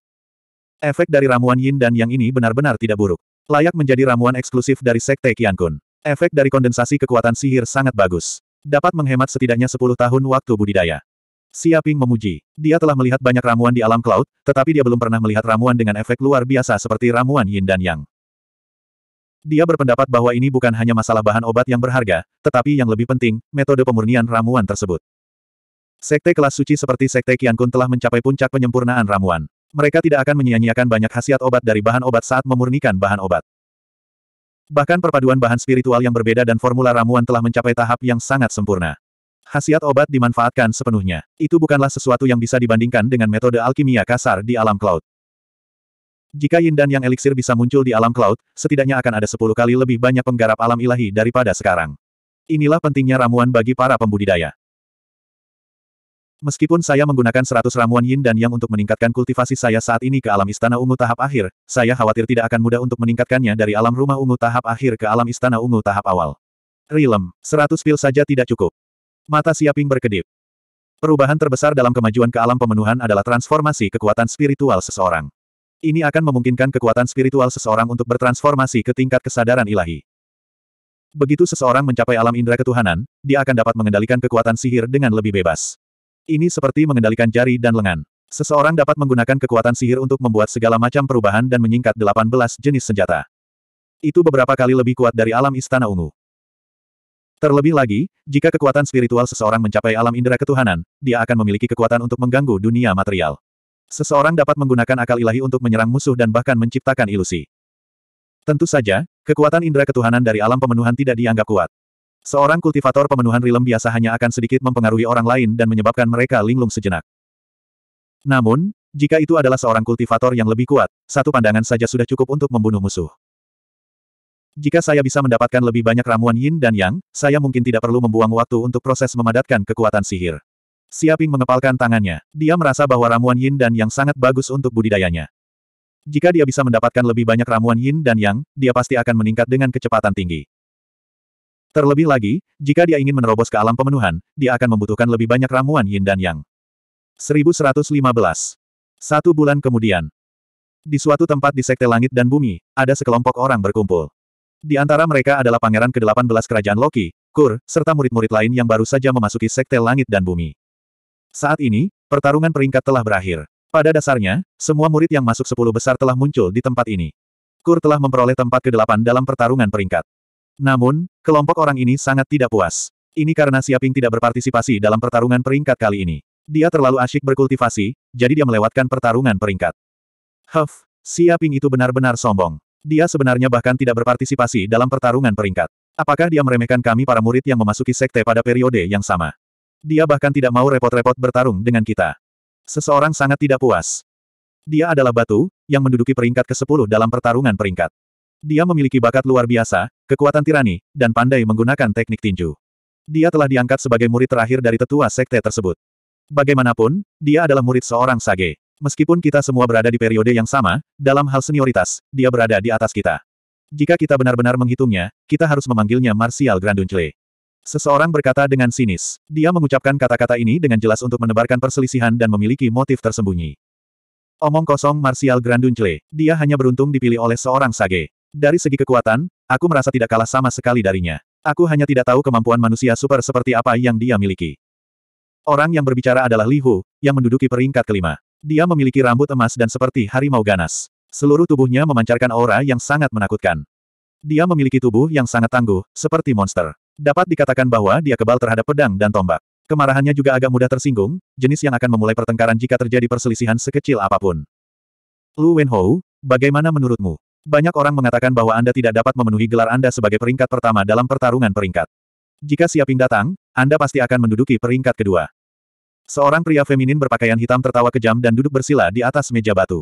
Efek dari ramuan yin dan yang ini benar-benar tidak buruk. Layak menjadi ramuan eksklusif dari Sekte Qiankun. Efek dari kondensasi kekuatan sihir sangat bagus. Dapat menghemat setidaknya 10 tahun waktu budidaya. Siaping memuji. Dia telah melihat banyak ramuan di alam cloud, tetapi dia belum pernah melihat ramuan dengan efek luar biasa seperti ramuan yin dan yang. Dia berpendapat bahwa ini bukan hanya masalah bahan obat yang berharga, tetapi yang lebih penting, metode pemurnian ramuan tersebut. Sekte kelas suci seperti Sekte Qiankun telah mencapai puncak penyempurnaan ramuan. Mereka tidak akan menyia-nyiakan banyak khasiat obat dari bahan obat saat memurnikan bahan obat. Bahkan perpaduan bahan spiritual yang berbeda dan formula ramuan telah mencapai tahap yang sangat sempurna. Khasiat obat dimanfaatkan sepenuhnya. Itu bukanlah sesuatu yang bisa dibandingkan dengan metode alkimia kasar di alam cloud. Jika yin dan yang eliksir bisa muncul di alam cloud, setidaknya akan ada sepuluh kali lebih banyak penggarap alam ilahi daripada sekarang. Inilah pentingnya ramuan bagi para pembudidaya. Meskipun saya menggunakan 100 ramuan yin dan yang untuk meningkatkan kultivasi saya saat ini ke alam istana ungu tahap akhir, saya khawatir tidak akan mudah untuk meningkatkannya dari alam rumah ungu tahap akhir ke alam istana ungu tahap awal. Rilem, 100 pil saja tidak cukup. Mata Siaping berkedip. Perubahan terbesar dalam kemajuan ke alam pemenuhan adalah transformasi kekuatan spiritual seseorang. Ini akan memungkinkan kekuatan spiritual seseorang untuk bertransformasi ke tingkat kesadaran ilahi. Begitu seseorang mencapai alam indera ketuhanan, dia akan dapat mengendalikan kekuatan sihir dengan lebih bebas. Ini seperti mengendalikan jari dan lengan. Seseorang dapat menggunakan kekuatan sihir untuk membuat segala macam perubahan dan menyingkat 18 jenis senjata. Itu beberapa kali lebih kuat dari alam istana ungu. Terlebih lagi, jika kekuatan spiritual seseorang mencapai alam indera ketuhanan, dia akan memiliki kekuatan untuk mengganggu dunia material. Seseorang dapat menggunakan akal ilahi untuk menyerang musuh dan bahkan menciptakan ilusi. Tentu saja, kekuatan indera ketuhanan dari alam pemenuhan tidak dianggap kuat. Seorang kultivator pemenuhan rilem biasa hanya akan sedikit mempengaruhi orang lain dan menyebabkan mereka linglung sejenak. Namun, jika itu adalah seorang kultivator yang lebih kuat, satu pandangan saja sudah cukup untuk membunuh musuh. Jika saya bisa mendapatkan lebih banyak ramuan yin dan yang, saya mungkin tidak perlu membuang waktu untuk proses memadatkan kekuatan sihir. Siaping mengepalkan tangannya. Dia merasa bahwa ramuan yin dan yang sangat bagus untuk budidayanya. Jika dia bisa mendapatkan lebih banyak ramuan yin dan yang, dia pasti akan meningkat dengan kecepatan tinggi. Terlebih lagi, jika dia ingin menerobos ke alam pemenuhan, dia akan membutuhkan lebih banyak ramuan yin dan yang. 1115. Satu bulan kemudian. Di suatu tempat di Sekte Langit dan Bumi, ada sekelompok orang berkumpul. Di antara mereka adalah pangeran ke-18 kerajaan Loki, Kur, serta murid-murid lain yang baru saja memasuki Sekte Langit dan Bumi. Saat ini, pertarungan peringkat telah berakhir. Pada dasarnya, semua murid yang masuk 10 besar telah muncul di tempat ini. Kur telah memperoleh tempat ke-8 dalam pertarungan peringkat. Namun, kelompok orang ini sangat tidak puas. Ini karena Siaping tidak berpartisipasi dalam pertarungan peringkat kali ini. Dia terlalu asyik berkultivasi, jadi dia melewatkan pertarungan peringkat. Huff, Siaping itu benar-benar sombong. Dia sebenarnya bahkan tidak berpartisipasi dalam pertarungan peringkat. Apakah dia meremehkan kami para murid yang memasuki sekte pada periode yang sama? Dia bahkan tidak mau repot-repot bertarung dengan kita. Seseorang sangat tidak puas. Dia adalah batu, yang menduduki peringkat ke-10 dalam pertarungan peringkat. Dia memiliki bakat luar biasa, kekuatan tirani, dan pandai menggunakan teknik tinju. Dia telah diangkat sebagai murid terakhir dari tetua sekte tersebut. Bagaimanapun, dia adalah murid seorang sage. Meskipun kita semua berada di periode yang sama, dalam hal senioritas, dia berada di atas kita. Jika kita benar-benar menghitungnya, kita harus memanggilnya Martial Granduncle. Seseorang berkata dengan sinis. Dia mengucapkan kata-kata ini dengan jelas untuk menebarkan perselisihan dan memiliki motif tersembunyi. Omong kosong Martial Granduncle. Dia hanya beruntung dipilih oleh seorang sage. Dari segi kekuatan, aku merasa tidak kalah sama sekali darinya. Aku hanya tidak tahu kemampuan manusia super seperti apa yang dia miliki. Orang yang berbicara adalah Li Hu, yang menduduki peringkat kelima. Dia memiliki rambut emas dan seperti harimau ganas. Seluruh tubuhnya memancarkan aura yang sangat menakutkan. Dia memiliki tubuh yang sangat tangguh, seperti monster. Dapat dikatakan bahwa dia kebal terhadap pedang dan tombak. Kemarahannya juga agak mudah tersinggung, jenis yang akan memulai pertengkaran jika terjadi perselisihan sekecil apapun. Lu Wenhou, bagaimana menurutmu? Banyak orang mengatakan bahwa Anda tidak dapat memenuhi gelar Anda sebagai peringkat pertama dalam pertarungan peringkat. Jika Siaping datang, Anda pasti akan menduduki peringkat kedua. Seorang pria feminin berpakaian hitam tertawa kejam dan duduk bersila di atas meja batu.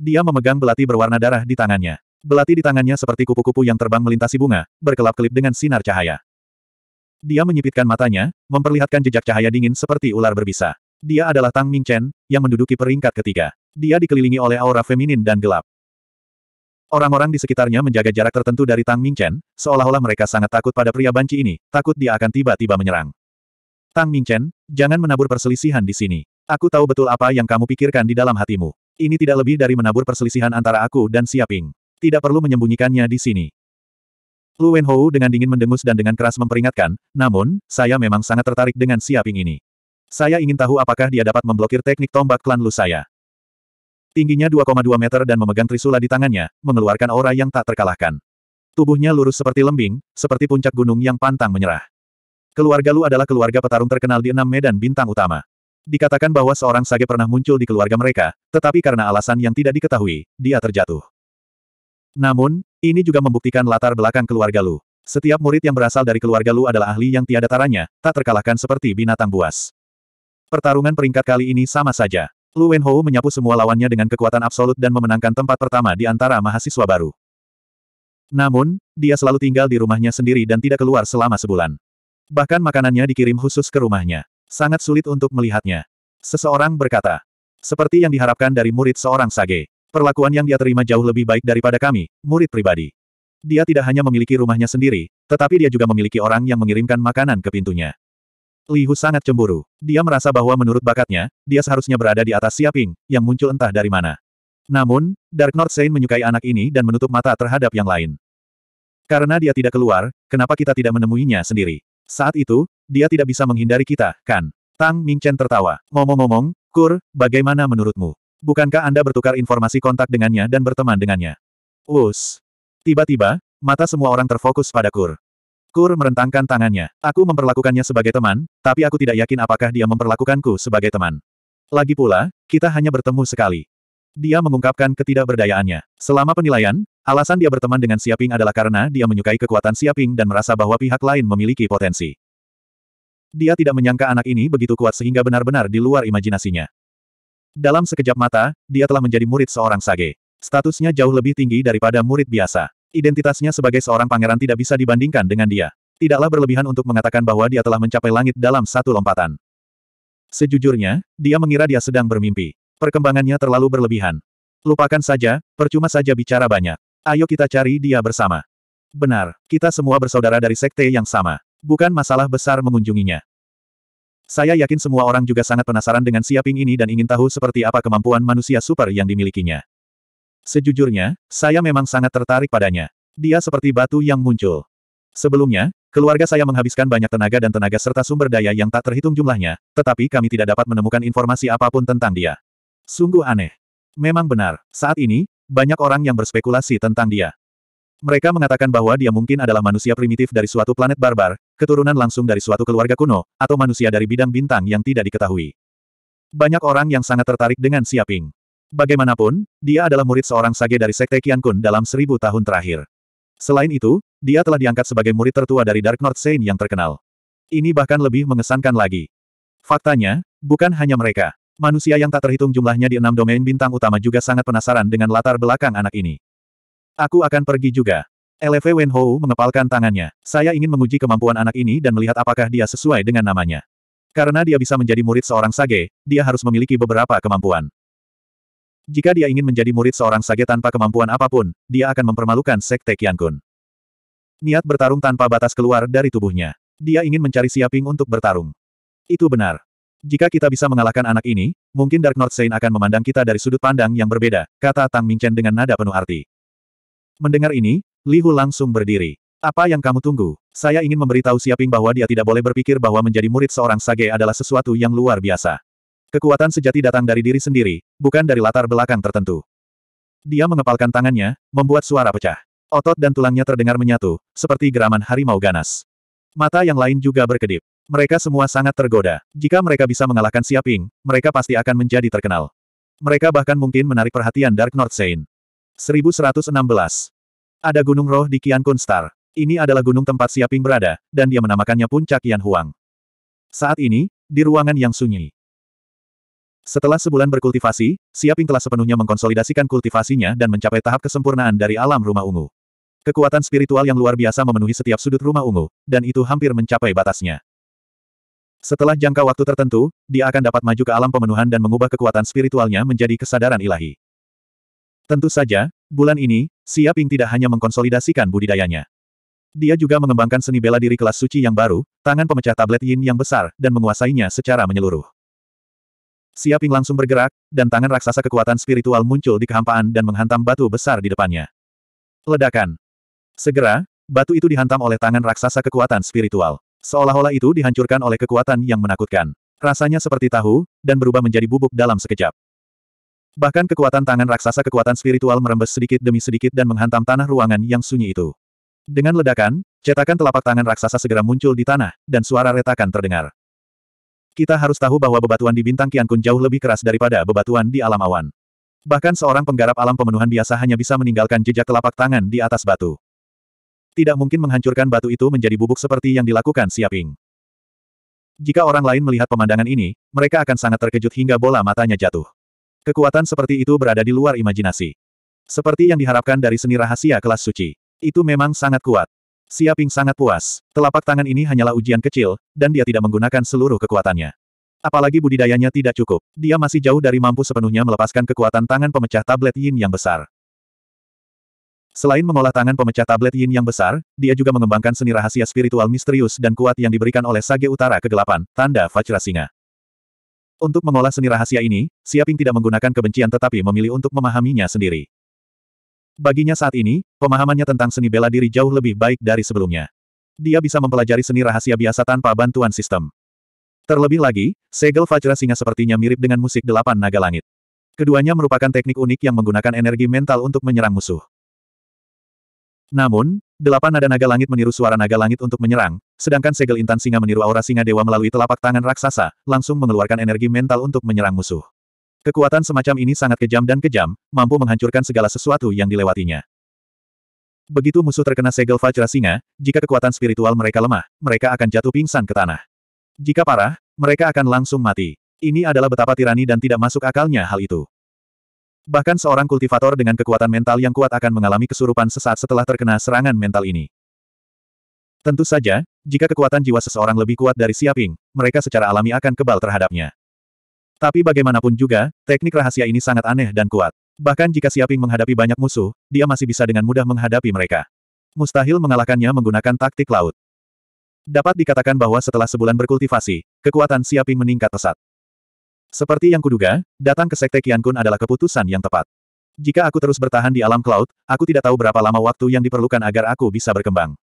Dia memegang belati berwarna darah di tangannya. Belati di tangannya seperti kupu-kupu yang terbang melintasi bunga, berkelap-kelip dengan sinar cahaya. Dia menyipitkan matanya, memperlihatkan jejak cahaya dingin seperti ular berbisa. Dia adalah Tang Ming Chen, yang menduduki peringkat ketiga. Dia dikelilingi oleh aura feminin dan gelap. Orang-orang di sekitarnya menjaga jarak tertentu dari Tang Mingchen, seolah-olah mereka sangat takut pada pria banci ini, takut dia akan tiba-tiba menyerang. Tang Mingchen, jangan menabur perselisihan di sini. Aku tahu betul apa yang kamu pikirkan di dalam hatimu. Ini tidak lebih dari menabur perselisihan antara aku dan Siaping. Tidak perlu menyembunyikannya di sini. Lu Wenhou dengan dingin mendengus dan dengan keras memperingatkan, namun, saya memang sangat tertarik dengan Siaping ini. Saya ingin tahu apakah dia dapat memblokir teknik tombak klan Lu saya. Tingginya 2,2 meter dan memegang trisula di tangannya, mengeluarkan aura yang tak terkalahkan. Tubuhnya lurus seperti lembing, seperti puncak gunung yang pantang menyerah. Keluarga Lu adalah keluarga petarung terkenal di enam medan bintang utama. Dikatakan bahwa seorang sage pernah muncul di keluarga mereka, tetapi karena alasan yang tidak diketahui, dia terjatuh. Namun, ini juga membuktikan latar belakang keluarga Lu. Setiap murid yang berasal dari keluarga Lu adalah ahli yang tiada taranya, tak terkalahkan seperti binatang buas. Pertarungan peringkat kali ini sama saja. Lu Wenhou menyapu semua lawannya dengan kekuatan absolut dan memenangkan tempat pertama di antara mahasiswa baru. Namun, dia selalu tinggal di rumahnya sendiri dan tidak keluar selama sebulan. Bahkan makanannya dikirim khusus ke rumahnya. Sangat sulit untuk melihatnya. Seseorang berkata, seperti yang diharapkan dari murid seorang sage, perlakuan yang dia terima jauh lebih baik daripada kami, murid pribadi. Dia tidak hanya memiliki rumahnya sendiri, tetapi dia juga memiliki orang yang mengirimkan makanan ke pintunya. Li Hu sangat cemburu. Dia merasa bahwa menurut bakatnya, dia seharusnya berada di atas Siaping, yang muncul entah dari mana. Namun, Dark North Saint menyukai anak ini dan menutup mata terhadap yang lain. Karena dia tidak keluar, kenapa kita tidak menemuinya sendiri? Saat itu, dia tidak bisa menghindari kita, kan? Tang Ming Chen tertawa. Ngomong-ngomong, Kur, bagaimana menurutmu? Bukankah Anda bertukar informasi kontak dengannya dan berteman dengannya? Us. Tiba-tiba, mata semua orang terfokus pada Kur. Kur merentangkan tangannya. Aku memperlakukannya sebagai teman, tapi aku tidak yakin apakah dia memperlakukanku sebagai teman. Lagi pula, kita hanya bertemu sekali. Dia mengungkapkan ketidakberdayaannya. Selama penilaian, alasan dia berteman dengan Siaping adalah karena dia menyukai kekuatan Siaping dan merasa bahwa pihak lain memiliki potensi. Dia tidak menyangka anak ini begitu kuat sehingga benar-benar di luar imajinasinya. Dalam sekejap mata, dia telah menjadi murid seorang sage. Statusnya jauh lebih tinggi daripada murid biasa. Identitasnya sebagai seorang pangeran tidak bisa dibandingkan dengan dia. Tidaklah berlebihan untuk mengatakan bahwa dia telah mencapai langit dalam satu lompatan. Sejujurnya, dia mengira dia sedang bermimpi. Perkembangannya terlalu berlebihan. Lupakan saja, percuma saja bicara banyak. Ayo kita cari dia bersama. Benar, kita semua bersaudara dari sekte yang sama. Bukan masalah besar mengunjunginya. Saya yakin semua orang juga sangat penasaran dengan siaping ini dan ingin tahu seperti apa kemampuan manusia super yang dimilikinya. Sejujurnya, saya memang sangat tertarik padanya. Dia seperti batu yang muncul. Sebelumnya, keluarga saya menghabiskan banyak tenaga dan tenaga serta sumber daya yang tak terhitung jumlahnya, tetapi kami tidak dapat menemukan informasi apapun tentang dia. Sungguh aneh. Memang benar, saat ini, banyak orang yang berspekulasi tentang dia. Mereka mengatakan bahwa dia mungkin adalah manusia primitif dari suatu planet barbar, keturunan langsung dari suatu keluarga kuno, atau manusia dari bidang bintang yang tidak diketahui. Banyak orang yang sangat tertarik dengan Siaping. Bagaimanapun, dia adalah murid seorang sage dari Sekte Qian Kun dalam seribu tahun terakhir. Selain itu, dia telah diangkat sebagai murid tertua dari Dark North Saint yang terkenal. Ini bahkan lebih mengesankan lagi. Faktanya, bukan hanya mereka. Manusia yang tak terhitung jumlahnya di enam domain bintang utama juga sangat penasaran dengan latar belakang anak ini. Aku akan pergi juga. LV Wenhou mengepalkan tangannya. Saya ingin menguji kemampuan anak ini dan melihat apakah dia sesuai dengan namanya. Karena dia bisa menjadi murid seorang sage, dia harus memiliki beberapa kemampuan. Jika dia ingin menjadi murid seorang sage tanpa kemampuan apapun, dia akan mempermalukan sekte Qiankun. Niat bertarung tanpa batas keluar dari tubuhnya. Dia ingin mencari Siaping untuk bertarung. Itu benar. Jika kita bisa mengalahkan anak ini, mungkin Dark North Saint akan memandang kita dari sudut pandang yang berbeda, kata Tang Mingchen dengan nada penuh arti. Mendengar ini, Li Hu langsung berdiri. Apa yang kamu tunggu? Saya ingin memberitahu Siaping bahwa dia tidak boleh berpikir bahwa menjadi murid seorang sage adalah sesuatu yang luar biasa. Kekuatan sejati datang dari diri sendiri, bukan dari latar belakang tertentu. Dia mengepalkan tangannya, membuat suara pecah. Otot dan tulangnya terdengar menyatu, seperti geraman harimau ganas. Mata yang lain juga berkedip. Mereka semua sangat tergoda. Jika mereka bisa mengalahkan Siaping, mereka pasti akan menjadi terkenal. Mereka bahkan mungkin menarik perhatian Dark North Saint. 1116. Ada gunung roh di Qiankun Star. Ini adalah gunung tempat Siaping berada, dan dia menamakannya Puncak Yan Huang. Saat ini, di ruangan yang sunyi, setelah sebulan berkultivasi, Siaping telah sepenuhnya mengkonsolidasikan kultivasinya dan mencapai tahap kesempurnaan dari alam rumah ungu. Kekuatan spiritual yang luar biasa memenuhi setiap sudut rumah ungu, dan itu hampir mencapai batasnya. Setelah jangka waktu tertentu, dia akan dapat maju ke alam pemenuhan dan mengubah kekuatan spiritualnya menjadi kesadaran ilahi. Tentu saja, bulan ini, Siaping tidak hanya mengkonsolidasikan budidayanya. Dia juga mengembangkan seni bela diri kelas suci yang baru, tangan pemecah tablet yin yang besar, dan menguasainya secara menyeluruh. Siaping langsung bergerak, dan tangan raksasa kekuatan spiritual muncul di kehampaan dan menghantam batu besar di depannya. Ledakan. Segera, batu itu dihantam oleh tangan raksasa kekuatan spiritual. Seolah-olah itu dihancurkan oleh kekuatan yang menakutkan. Rasanya seperti tahu, dan berubah menjadi bubuk dalam sekejap. Bahkan kekuatan tangan raksasa kekuatan spiritual merembes sedikit demi sedikit dan menghantam tanah ruangan yang sunyi itu. Dengan ledakan, cetakan telapak tangan raksasa segera muncul di tanah, dan suara retakan terdengar. Kita harus tahu bahwa bebatuan di bintang Kiankun jauh lebih keras daripada bebatuan di alam awan. Bahkan seorang penggarap alam pemenuhan biasa hanya bisa meninggalkan jejak telapak tangan di atas batu. Tidak mungkin menghancurkan batu itu menjadi bubuk seperti yang dilakukan Siaping. Jika orang lain melihat pemandangan ini, mereka akan sangat terkejut hingga bola matanya jatuh. Kekuatan seperti itu berada di luar imajinasi. Seperti yang diharapkan dari seni rahasia kelas suci. Itu memang sangat kuat. Siaping sangat puas. Telapak tangan ini hanyalah ujian kecil, dan dia tidak menggunakan seluruh kekuatannya. Apalagi budidayanya tidak cukup. Dia masih jauh dari mampu sepenuhnya melepaskan kekuatan tangan pemecah tablet yin yang besar. Selain mengolah tangan pemecah tablet yin yang besar, dia juga mengembangkan seni rahasia spiritual misterius dan kuat yang diberikan oleh Sage Utara Kegelapan, tanda Fajra Singa. Untuk mengolah seni rahasia ini, Siaping tidak menggunakan kebencian tetapi memilih untuk memahaminya sendiri. Baginya saat ini, pemahamannya tentang seni bela diri jauh lebih baik dari sebelumnya. Dia bisa mempelajari seni rahasia biasa tanpa bantuan sistem. Terlebih lagi, segel Fajra Singa sepertinya mirip dengan musik delapan naga langit. Keduanya merupakan teknik unik yang menggunakan energi mental untuk menyerang musuh. Namun, delapan nada naga langit meniru suara naga langit untuk menyerang, sedangkan segel intan singa meniru aura singa dewa melalui telapak tangan raksasa, langsung mengeluarkan energi mental untuk menyerang musuh. Kekuatan semacam ini sangat kejam dan kejam, mampu menghancurkan segala sesuatu yang dilewatinya. Begitu musuh terkena segel Vajra Singa, jika kekuatan spiritual mereka lemah, mereka akan jatuh pingsan ke tanah. Jika parah, mereka akan langsung mati. Ini adalah betapa tirani dan tidak masuk akalnya hal itu. Bahkan seorang kultivator dengan kekuatan mental yang kuat akan mengalami kesurupan sesaat setelah terkena serangan mental ini. Tentu saja, jika kekuatan jiwa seseorang lebih kuat dari Siaping, mereka secara alami akan kebal terhadapnya. Tapi bagaimanapun juga, teknik rahasia ini sangat aneh dan kuat. Bahkan jika Siaping menghadapi banyak musuh, dia masih bisa dengan mudah menghadapi mereka. Mustahil mengalahkannya menggunakan taktik laut. Dapat dikatakan bahwa setelah sebulan berkultivasi, kekuatan Siaping meningkat pesat. Seperti yang kuduga, datang ke Sekte Kian adalah keputusan yang tepat. Jika aku terus bertahan di alam cloud, aku tidak tahu berapa lama waktu yang diperlukan agar aku bisa berkembang.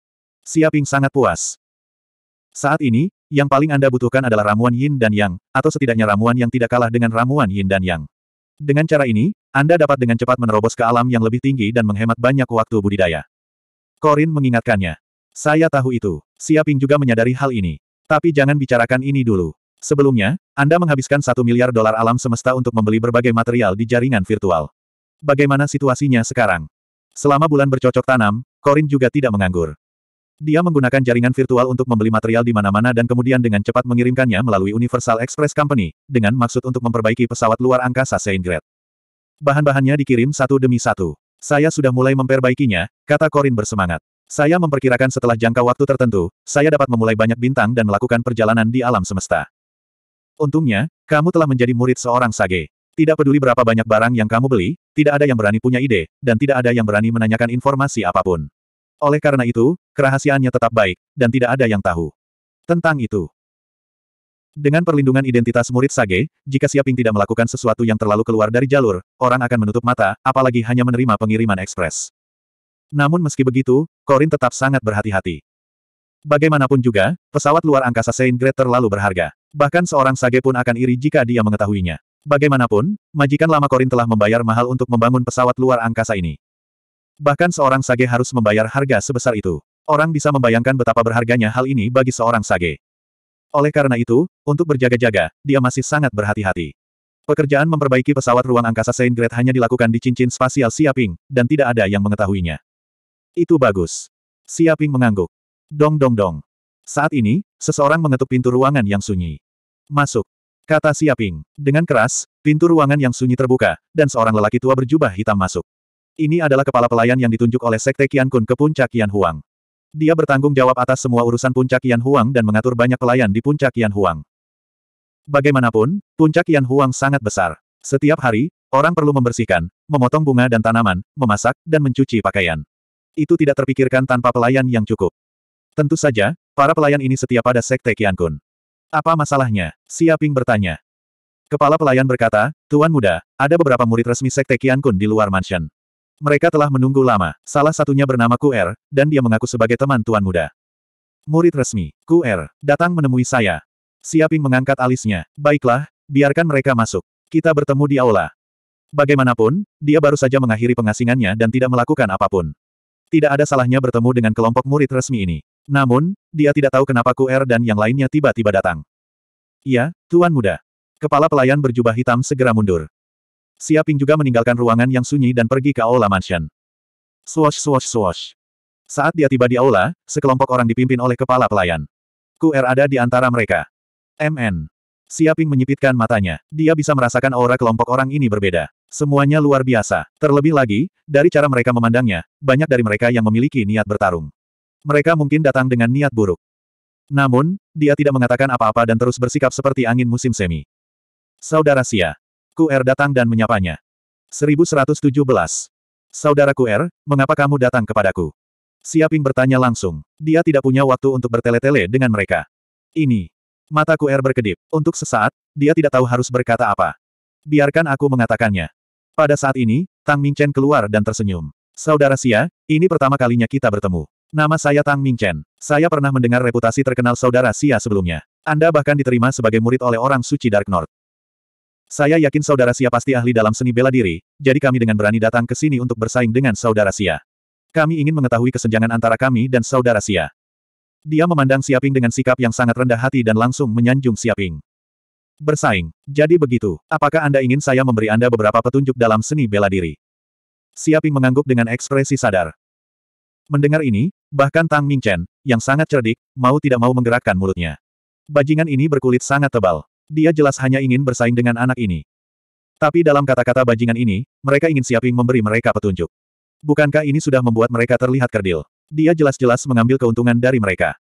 Siaping sangat puas. Saat ini, yang paling Anda butuhkan adalah ramuan yin dan yang, atau setidaknya ramuan yang tidak kalah dengan ramuan yin dan yang. Dengan cara ini, Anda dapat dengan cepat menerobos ke alam yang lebih tinggi dan menghemat banyak waktu budidaya. Korin mengingatkannya. Saya tahu itu. Siaping juga menyadari hal ini. Tapi jangan bicarakan ini dulu. Sebelumnya, Anda menghabiskan satu miliar dolar alam semesta untuk membeli berbagai material di jaringan virtual. Bagaimana situasinya sekarang? Selama bulan bercocok tanam, Korin juga tidak menganggur. Dia menggunakan jaringan virtual untuk membeli material di mana-mana dan kemudian dengan cepat mengirimkannya melalui Universal Express Company, dengan maksud untuk memperbaiki pesawat luar angkasa Seingret. Bahan-bahannya dikirim satu demi satu. Saya sudah mulai memperbaikinya, kata Corin bersemangat. Saya memperkirakan setelah jangka waktu tertentu, saya dapat memulai banyak bintang dan melakukan perjalanan di alam semesta. Untungnya, kamu telah menjadi murid seorang sage. Tidak peduli berapa banyak barang yang kamu beli, tidak ada yang berani punya ide, dan tidak ada yang berani menanyakan informasi apapun. Oleh karena itu, kerahasiaannya tetap baik, dan tidak ada yang tahu. Tentang itu. Dengan perlindungan identitas murid Sage, jika Siaping tidak melakukan sesuatu yang terlalu keluar dari jalur, orang akan menutup mata, apalagi hanya menerima pengiriman ekspres. Namun meski begitu, Corin tetap sangat berhati-hati. Bagaimanapun juga, pesawat luar angkasa Saint Grade terlalu berharga. Bahkan seorang Sage pun akan iri jika dia mengetahuinya. Bagaimanapun, majikan lama Corin telah membayar mahal untuk membangun pesawat luar angkasa ini. Bahkan seorang sage harus membayar harga sebesar itu. Orang bisa membayangkan betapa berharganya hal ini bagi seorang sage. Oleh karena itu, untuk berjaga-jaga, dia masih sangat berhati-hati. Pekerjaan memperbaiki pesawat ruang angkasa Saint Grade hanya dilakukan di cincin spasial Siaping, dan tidak ada yang mengetahuinya. Itu bagus. Siaping mengangguk. Dong dong dong. Saat ini, seseorang mengetuk pintu ruangan yang sunyi. Masuk. Kata Siaping. Dengan keras, pintu ruangan yang sunyi terbuka, dan seorang lelaki tua berjubah hitam masuk. Ini adalah kepala pelayan yang ditunjuk oleh Sekte Kian Kun ke puncak Kian Huang. Dia bertanggung jawab atas semua urusan puncak Kian Huang dan mengatur banyak pelayan di puncak Kian Huang. Bagaimanapun, puncak Kian Huang sangat besar. Setiap hari, orang perlu membersihkan, memotong bunga dan tanaman, memasak, dan mencuci pakaian. Itu tidak terpikirkan tanpa pelayan yang cukup. Tentu saja, para pelayan ini setia pada Sekte Kian Kun. Apa masalahnya? Siaping bertanya. Kepala pelayan berkata, Tuan Muda, ada beberapa murid resmi Sekte Kian Kun di luar mansion. Mereka telah menunggu lama, salah satunya bernama Kuer, dan dia mengaku sebagai teman tuan muda. Murid resmi, Kuer, datang menemui saya. Siaping mengangkat alisnya. Baiklah, biarkan mereka masuk. Kita bertemu di aula. Bagaimanapun, dia baru saja mengakhiri pengasingannya dan tidak melakukan apapun. Tidak ada salahnya bertemu dengan kelompok murid resmi ini. Namun, dia tidak tahu kenapa Kuer dan yang lainnya tiba-tiba datang. Iya, Tuan Muda. Kepala pelayan berjubah hitam segera mundur. Siaping juga meninggalkan ruangan yang sunyi dan pergi ke aula mansion. Swash swash swash. Saat dia tiba di aula, sekelompok orang dipimpin oleh kepala pelayan. QR ada di antara mereka. MN. Siaping menyipitkan matanya. Dia bisa merasakan aura kelompok orang ini berbeda. Semuanya luar biasa. Terlebih lagi, dari cara mereka memandangnya, banyak dari mereka yang memiliki niat bertarung. Mereka mungkin datang dengan niat buruk. Namun, dia tidak mengatakan apa-apa dan terus bersikap seperti angin musim semi. Saudara Sia. Ku Er datang dan menyapanya. 1117. Saudara Er, mengapa kamu datang kepadaku? Siaping bertanya langsung. Dia tidak punya waktu untuk bertele-tele dengan mereka. Ini. Mata Ku Er berkedip. Untuk sesaat, dia tidak tahu harus berkata apa. Biarkan aku mengatakannya. Pada saat ini, Tang Mingchen keluar dan tersenyum. Saudara Sia, ini pertama kalinya kita bertemu. Nama saya Tang Mingchen. Saya pernah mendengar reputasi terkenal saudara Sia sebelumnya. Anda bahkan diterima sebagai murid oleh orang suci Dark North. Saya yakin saudara Sia pasti ahli dalam seni bela diri, jadi kami dengan berani datang ke sini untuk bersaing dengan saudara Sia. Kami ingin mengetahui kesenjangan antara kami dan saudara Sia. Dia memandang Siaping dengan sikap yang sangat rendah hati dan langsung menyanjung Siaping. Bersaing. Jadi begitu, apakah Anda ingin saya memberi Anda beberapa petunjuk dalam seni bela diri? Siaping mengangguk dengan ekspresi sadar. Mendengar ini, bahkan Tang Mingchen, yang sangat cerdik, mau tidak mau menggerakkan mulutnya. Bajingan ini berkulit sangat tebal. Dia jelas hanya ingin bersaing dengan anak ini. Tapi dalam kata-kata bajingan ini, mereka ingin Siaping memberi mereka petunjuk. Bukankah ini sudah membuat mereka terlihat kerdil? Dia jelas-jelas mengambil keuntungan dari mereka.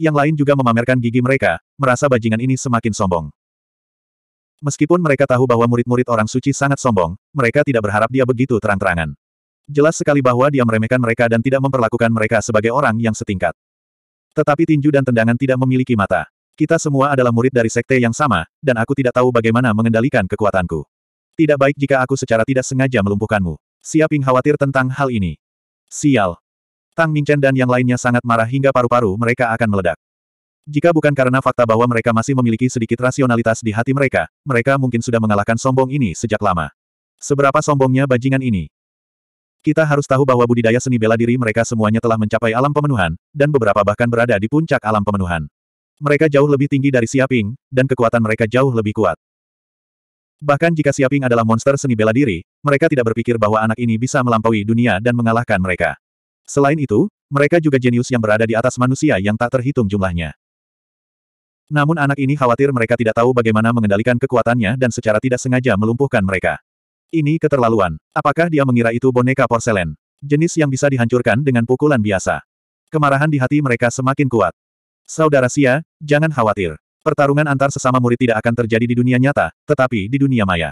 Yang lain juga memamerkan gigi mereka, merasa bajingan ini semakin sombong. Meskipun mereka tahu bahwa murid-murid orang suci sangat sombong, mereka tidak berharap dia begitu terang-terangan. Jelas sekali bahwa dia meremehkan mereka dan tidak memperlakukan mereka sebagai orang yang setingkat. Tetapi tinju dan tendangan tidak memiliki mata. Kita semua adalah murid dari sekte yang sama, dan aku tidak tahu bagaimana mengendalikan kekuatanku. Tidak baik jika aku secara tidak sengaja melumpuhkanmu. Siaping khawatir tentang hal ini. Sial. Tang Mingchen dan yang lainnya sangat marah hingga paru-paru mereka akan meledak. Jika bukan karena fakta bahwa mereka masih memiliki sedikit rasionalitas di hati mereka, mereka mungkin sudah mengalahkan sombong ini sejak lama. Seberapa sombongnya bajingan ini? Kita harus tahu bahwa budidaya seni bela diri mereka semuanya telah mencapai alam pemenuhan, dan beberapa bahkan berada di puncak alam pemenuhan. Mereka jauh lebih tinggi dari Siaping, dan kekuatan mereka jauh lebih kuat. Bahkan jika Siaping adalah monster seni bela diri, mereka tidak berpikir bahwa anak ini bisa melampaui dunia dan mengalahkan mereka. Selain itu, mereka juga jenius yang berada di atas manusia yang tak terhitung jumlahnya. Namun anak ini khawatir mereka tidak tahu bagaimana mengendalikan kekuatannya dan secara tidak sengaja melumpuhkan mereka. Ini keterlaluan. Apakah dia mengira itu boneka porselen? Jenis yang bisa dihancurkan dengan pukulan biasa. Kemarahan di hati mereka semakin kuat. Saudara Sia, jangan khawatir. Pertarungan antar sesama murid tidak akan terjadi di dunia nyata, tetapi di dunia maya.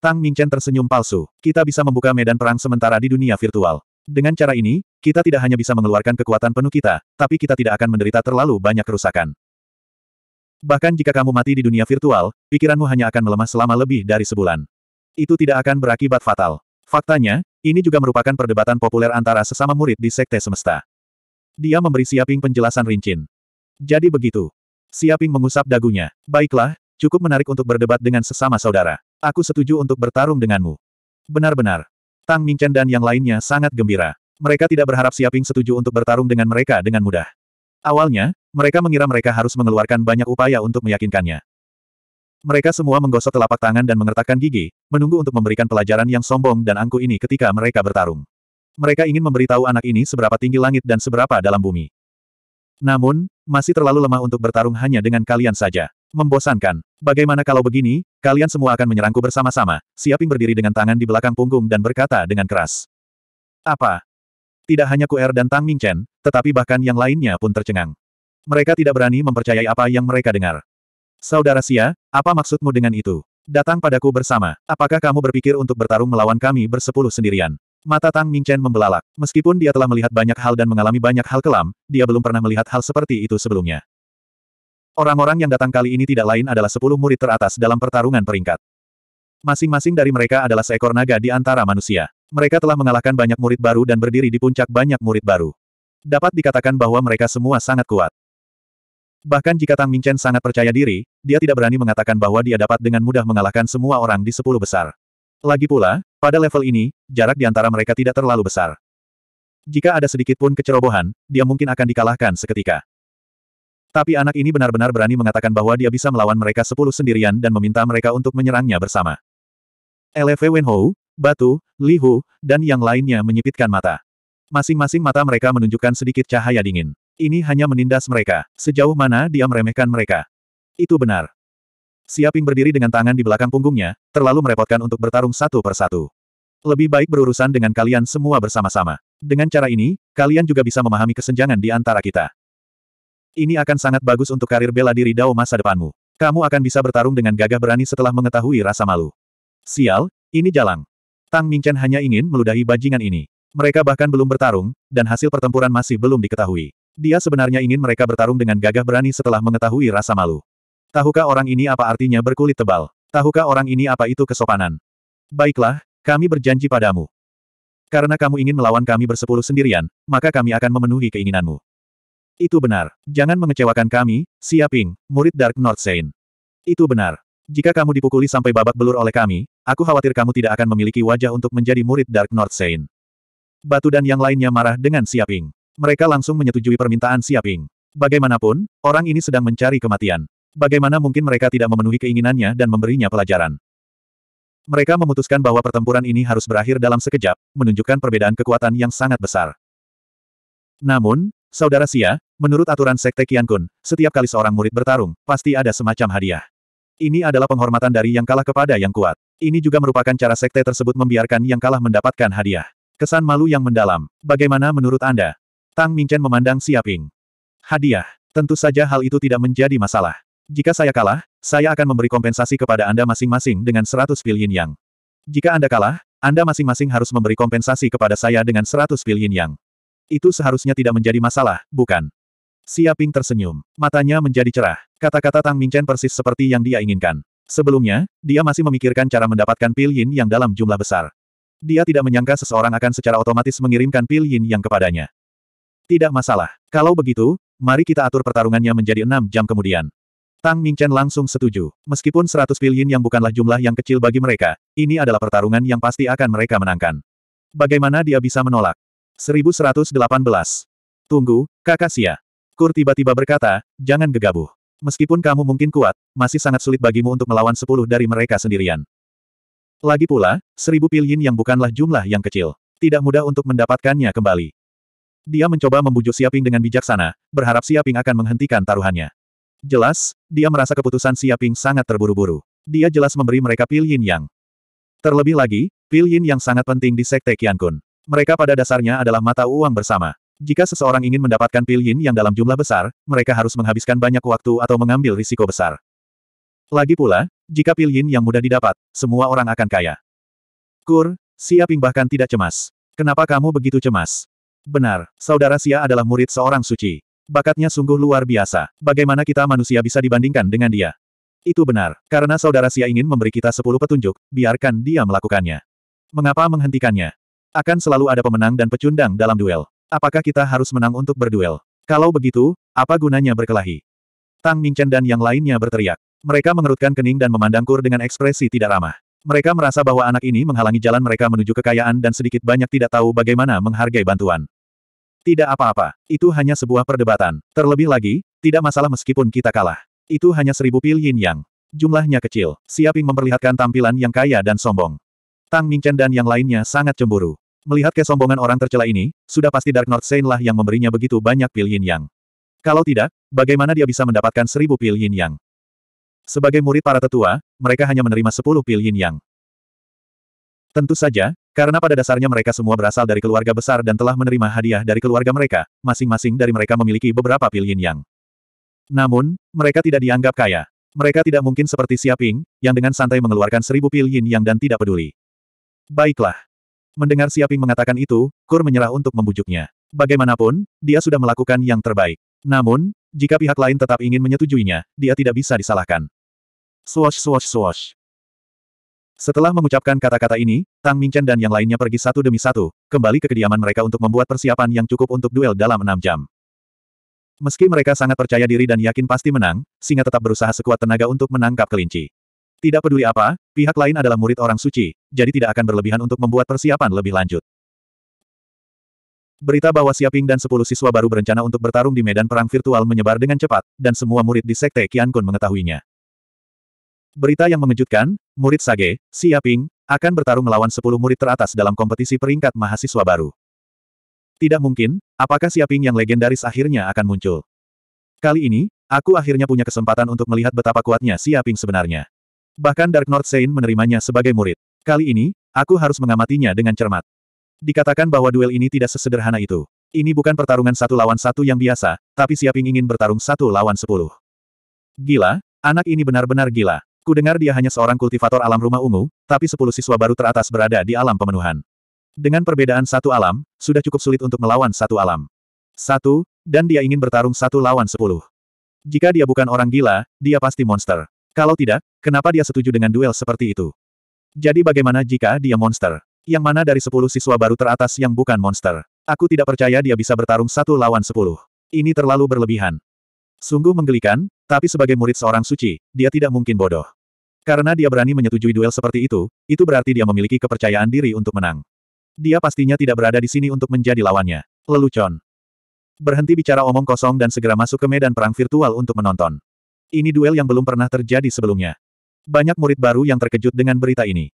Tang Mingchen tersenyum palsu. Kita bisa membuka medan perang sementara di dunia virtual. Dengan cara ini, kita tidak hanya bisa mengeluarkan kekuatan penuh kita, tapi kita tidak akan menderita terlalu banyak kerusakan. Bahkan jika kamu mati di dunia virtual, pikiranmu hanya akan melemah selama lebih dari sebulan. Itu tidak akan berakibat fatal. Faktanya, ini juga merupakan perdebatan populer antara sesama murid di Sekte Semesta. Dia memberi Siaping penjelasan rincin. Jadi begitu. Siaping mengusap dagunya. Baiklah, cukup menarik untuk berdebat dengan sesama saudara. Aku setuju untuk bertarung denganmu. Benar-benar. Tang Mingchen dan yang lainnya sangat gembira. Mereka tidak berharap Siaping setuju untuk bertarung dengan mereka dengan mudah. Awalnya, mereka mengira mereka harus mengeluarkan banyak upaya untuk meyakinkannya. Mereka semua menggosok telapak tangan dan mengertakkan gigi, menunggu untuk memberikan pelajaran yang sombong dan angku ini ketika mereka bertarung. Mereka ingin memberitahu anak ini seberapa tinggi langit dan seberapa dalam bumi. Namun, masih terlalu lemah untuk bertarung hanya dengan kalian saja. Membosankan. Bagaimana kalau begini, kalian semua akan menyerangku bersama-sama. Siaping berdiri dengan tangan di belakang punggung dan berkata dengan keras. Apa? Tidak hanya Kuer dan Tang Mingchen, tetapi bahkan yang lainnya pun tercengang. Mereka tidak berani mempercayai apa yang mereka dengar. Saudara Sia, apa maksudmu dengan itu? Datang padaku bersama. Apakah kamu berpikir untuk bertarung melawan kami bersepuluh sendirian? Mata Tang Mingchen membelalak. Meskipun dia telah melihat banyak hal dan mengalami banyak hal kelam, dia belum pernah melihat hal seperti itu sebelumnya. Orang-orang yang datang kali ini tidak lain adalah sepuluh murid teratas dalam pertarungan peringkat. Masing-masing dari mereka adalah seekor naga di antara manusia. Mereka telah mengalahkan banyak murid baru dan berdiri di puncak banyak murid baru. Dapat dikatakan bahwa mereka semua sangat kuat. Bahkan jika Tang Mingchen sangat percaya diri, dia tidak berani mengatakan bahwa dia dapat dengan mudah mengalahkan semua orang di sepuluh besar. Lagi pula, pada level ini, jarak di antara mereka tidak terlalu besar. Jika ada sedikit pun kecerobohan, dia mungkin akan dikalahkan seketika. Tapi anak ini benar-benar berani mengatakan bahwa dia bisa melawan mereka sepuluh sendirian dan meminta mereka untuk menyerangnya bersama. LV Wenhou, Batu, Li Hu, dan yang lainnya menyipitkan mata. Masing-masing mata mereka menunjukkan sedikit cahaya dingin. Ini hanya menindas mereka, sejauh mana dia meremehkan mereka. Itu benar. Siaping berdiri dengan tangan di belakang punggungnya, terlalu merepotkan untuk bertarung satu persatu. Lebih baik berurusan dengan kalian semua bersama-sama. Dengan cara ini, kalian juga bisa memahami kesenjangan di antara kita. Ini akan sangat bagus untuk karir bela diri Dao masa depanmu. Kamu akan bisa bertarung dengan gagah berani setelah mengetahui rasa malu. Sial, ini jalang. Tang Mingchen hanya ingin meludahi bajingan ini. Mereka bahkan belum bertarung, dan hasil pertempuran masih belum diketahui. Dia sebenarnya ingin mereka bertarung dengan gagah berani setelah mengetahui rasa malu. Tahukah orang ini apa artinya berkulit tebal? Tahukah orang ini apa itu kesopanan? Baiklah, kami berjanji padamu. Karena kamu ingin melawan kami bersepuluh sendirian, maka kami akan memenuhi keinginanmu. Itu benar. Jangan mengecewakan kami, Siaping, murid Dark North Saint. Itu benar. Jika kamu dipukuli sampai babak belur oleh kami, aku khawatir kamu tidak akan memiliki wajah untuk menjadi murid Dark North Saint. Batu dan yang lainnya marah dengan Siaping. Mereka langsung menyetujui permintaan Siaping. Bagaimanapun, orang ini sedang mencari kematian. Bagaimana mungkin mereka tidak memenuhi keinginannya dan memberinya pelajaran? Mereka memutuskan bahwa pertempuran ini harus berakhir dalam sekejap, menunjukkan perbedaan kekuatan yang sangat besar. Namun, Saudara Sia, menurut aturan Sekte Kian Kun, setiap kali seorang murid bertarung, pasti ada semacam hadiah. Ini adalah penghormatan dari yang kalah kepada yang kuat. Ini juga merupakan cara sekte tersebut membiarkan yang kalah mendapatkan hadiah. Kesan malu yang mendalam. Bagaimana menurut Anda? Tang Mingchen memandang Sia Ping. Hadiah. Tentu saja hal itu tidak menjadi masalah. Jika saya kalah, saya akan memberi kompensasi kepada Anda masing-masing dengan 100 pil yin yang. Jika Anda kalah, Anda masing-masing harus memberi kompensasi kepada saya dengan 100 pil yin yang. Itu seharusnya tidak menjadi masalah, bukan? Siaping tersenyum. Matanya menjadi cerah. Kata-kata Tang Mingchen persis seperti yang dia inginkan. Sebelumnya, dia masih memikirkan cara mendapatkan pil yin yang dalam jumlah besar. Dia tidak menyangka seseorang akan secara otomatis mengirimkan pil yin yang kepadanya. Tidak masalah. Kalau begitu, mari kita atur pertarungannya menjadi enam jam kemudian. Tang Mingchen langsung setuju. Meskipun 100 billion yang bukanlah jumlah yang kecil bagi mereka, ini adalah pertarungan yang pasti akan mereka menangkan. Bagaimana dia bisa menolak? 1118. Tunggu, kakak Sia. Kur tiba-tiba berkata, jangan gegabah. Meskipun kamu mungkin kuat, masih sangat sulit bagimu untuk melawan 10 dari mereka sendirian. Lagi pula, 1000 billion yang bukanlah jumlah yang kecil. Tidak mudah untuk mendapatkannya kembali. Dia mencoba membujuk Siaping dengan bijaksana, berharap Siaping akan menghentikan taruhannya. Jelas, dia merasa keputusan Siaping sangat terburu-buru. Dia jelas memberi mereka Pil Yin Yang. Terlebih lagi, Pil Yin Yang sangat penting di Sekte Qiankun. Mereka pada dasarnya adalah mata uang bersama. Jika seseorang ingin mendapatkan Pil Yin yang dalam jumlah besar, mereka harus menghabiskan banyak waktu atau mengambil risiko besar. Lagi pula, jika Pil Yin yang mudah didapat, semua orang akan kaya. Kur, Siaping bahkan tidak cemas. Kenapa kamu begitu cemas? Benar, saudara Sia adalah murid seorang suci. Bakatnya sungguh luar biasa. Bagaimana kita manusia bisa dibandingkan dengan dia? Itu benar. Karena saudara Sia ingin memberi kita sepuluh petunjuk, biarkan dia melakukannya. Mengapa menghentikannya? Akan selalu ada pemenang dan pecundang dalam duel. Apakah kita harus menang untuk berduel? Kalau begitu, apa gunanya berkelahi? Tang Mingchen dan yang lainnya berteriak. Mereka mengerutkan kening dan memandang Kur dengan ekspresi tidak ramah. Mereka merasa bahwa anak ini menghalangi jalan mereka menuju kekayaan dan sedikit banyak tidak tahu bagaimana menghargai bantuan. Tidak apa-apa, itu hanya sebuah perdebatan. Terlebih lagi, tidak masalah meskipun kita kalah. Itu hanya seribu pil yin yang. Jumlahnya kecil, Siaping memperlihatkan tampilan yang kaya dan sombong. Tang Mingchen dan yang lainnya sangat cemburu. Melihat kesombongan orang tercela ini, sudah pasti Dark North Saint lah yang memberinya begitu banyak pil yin yang. Kalau tidak, bagaimana dia bisa mendapatkan seribu pil yin yang? Sebagai murid para tetua, mereka hanya menerima sepuluh pil yin yang. Tentu saja, karena pada dasarnya mereka semua berasal dari keluarga besar dan telah menerima hadiah dari keluarga mereka, masing-masing dari mereka memiliki beberapa pilihan yang. Namun, mereka tidak dianggap kaya. Mereka tidak mungkin seperti Siaping, yang dengan santai mengeluarkan seribu pilihan yang dan tidak peduli. Baiklah. Mendengar Siaping mengatakan itu, Kur menyerah untuk membujuknya. Bagaimanapun, dia sudah melakukan yang terbaik. Namun, jika pihak lain tetap ingin menyetujuinya, dia tidak bisa disalahkan. Swash swash swash. Setelah mengucapkan kata-kata ini, Tang Mingchen dan yang lainnya pergi satu demi satu, kembali ke kediaman mereka untuk membuat persiapan yang cukup untuk duel dalam enam jam. Meski mereka sangat percaya diri dan yakin pasti menang, singa tetap berusaha sekuat tenaga untuk menangkap kelinci. Tidak peduli apa, pihak lain adalah murid orang suci, jadi tidak akan berlebihan untuk membuat persiapan lebih lanjut. Berita bahwa Siaping dan sepuluh siswa baru berencana untuk bertarung di medan perang virtual menyebar dengan cepat, dan semua murid di Sekte Kun mengetahuinya. Berita yang mengejutkan, murid Sage, Siaping, akan bertarung melawan 10 murid teratas dalam kompetisi peringkat mahasiswa baru. Tidak mungkin, apakah Siaping yang legendaris akhirnya akan muncul. Kali ini, aku akhirnya punya kesempatan untuk melihat betapa kuatnya Siaping sebenarnya. Bahkan Dark North Saint menerimanya sebagai murid. Kali ini, aku harus mengamatinya dengan cermat. Dikatakan bahwa duel ini tidak sesederhana itu. Ini bukan pertarungan satu lawan satu yang biasa, tapi Siaping ingin bertarung satu lawan sepuluh. Gila, anak ini benar-benar gila. Ku dengar dia hanya seorang kultivator alam rumah ungu, tapi sepuluh siswa baru teratas berada di alam pemenuhan. Dengan perbedaan satu alam, sudah cukup sulit untuk melawan satu alam. Satu, dan dia ingin bertarung satu lawan sepuluh. Jika dia bukan orang gila, dia pasti monster. Kalau tidak, kenapa dia setuju dengan duel seperti itu? Jadi bagaimana jika dia monster? Yang mana dari sepuluh siswa baru teratas yang bukan monster? Aku tidak percaya dia bisa bertarung satu lawan sepuluh. Ini terlalu berlebihan. Sungguh menggelikan, tapi sebagai murid seorang suci, dia tidak mungkin bodoh. Karena dia berani menyetujui duel seperti itu, itu berarti dia memiliki kepercayaan diri untuk menang. Dia pastinya tidak berada di sini untuk menjadi lawannya. Lelucon. Berhenti bicara omong kosong dan segera masuk ke medan perang virtual untuk menonton. Ini duel yang belum pernah terjadi sebelumnya. Banyak murid baru yang terkejut dengan berita ini.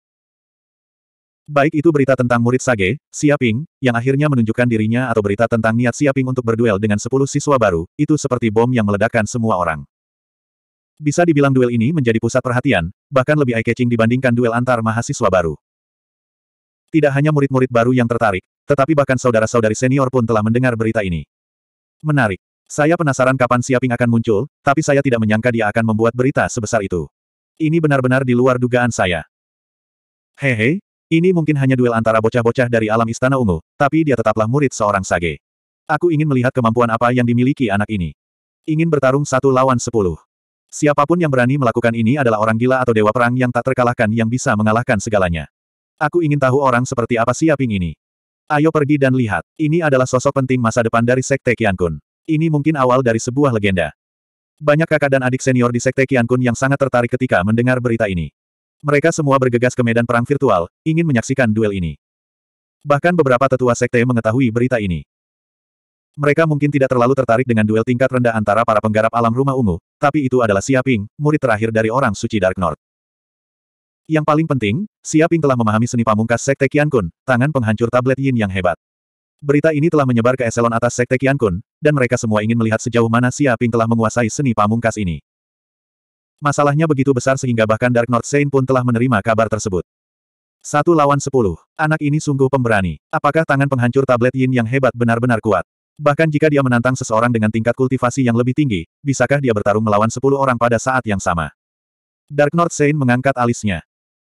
Baik itu berita tentang murid Sage, Siaping, yang akhirnya menunjukkan dirinya atau berita tentang niat Siaping untuk berduel dengan 10 siswa baru, itu seperti bom yang meledakkan semua orang. Bisa dibilang duel ini menjadi pusat perhatian, bahkan lebih eye-catching dibandingkan duel antar mahasiswa baru. Tidak hanya murid-murid baru yang tertarik, tetapi bahkan saudara-saudari senior pun telah mendengar berita ini. Menarik. Saya penasaran kapan Siaping akan muncul, tapi saya tidak menyangka dia akan membuat berita sebesar itu. Ini benar-benar di luar dugaan saya. Hehe, ini mungkin hanya duel antara bocah-bocah dari alam Istana Ungu, tapi dia tetaplah murid seorang sage. Aku ingin melihat kemampuan apa yang dimiliki anak ini. Ingin bertarung satu lawan sepuluh. Siapapun yang berani melakukan ini adalah orang gila atau dewa perang yang tak terkalahkan yang bisa mengalahkan segalanya. Aku ingin tahu orang seperti apa Siaping ini. Ayo pergi dan lihat. Ini adalah sosok penting masa depan dari Sekte Qiankun. Ini mungkin awal dari sebuah legenda. Banyak kakak dan adik senior di Sekte Qiankun yang sangat tertarik ketika mendengar berita ini. Mereka semua bergegas ke medan perang virtual, ingin menyaksikan duel ini. Bahkan beberapa tetua sekte mengetahui berita ini. Mereka mungkin tidak terlalu tertarik dengan duel tingkat rendah antara para penggarap alam rumah ungu, tapi itu adalah Siaping, murid terakhir dari orang suci Dark North. Yang paling penting, Siaping telah memahami seni pamungkas Sekte Kian Kun, tangan penghancur tablet yin yang hebat. Berita ini telah menyebar ke eselon atas Sekte Kian Kun, dan mereka semua ingin melihat sejauh mana Siaping telah menguasai seni pamungkas ini. Masalahnya begitu besar sehingga bahkan Dark North Saint pun telah menerima kabar tersebut. Satu lawan sepuluh. Anak ini sungguh pemberani. Apakah tangan penghancur tablet yin yang hebat benar-benar kuat? Bahkan jika dia menantang seseorang dengan tingkat kultivasi yang lebih tinggi, bisakah dia bertarung melawan sepuluh orang pada saat yang sama? Dark North Saint mengangkat alisnya.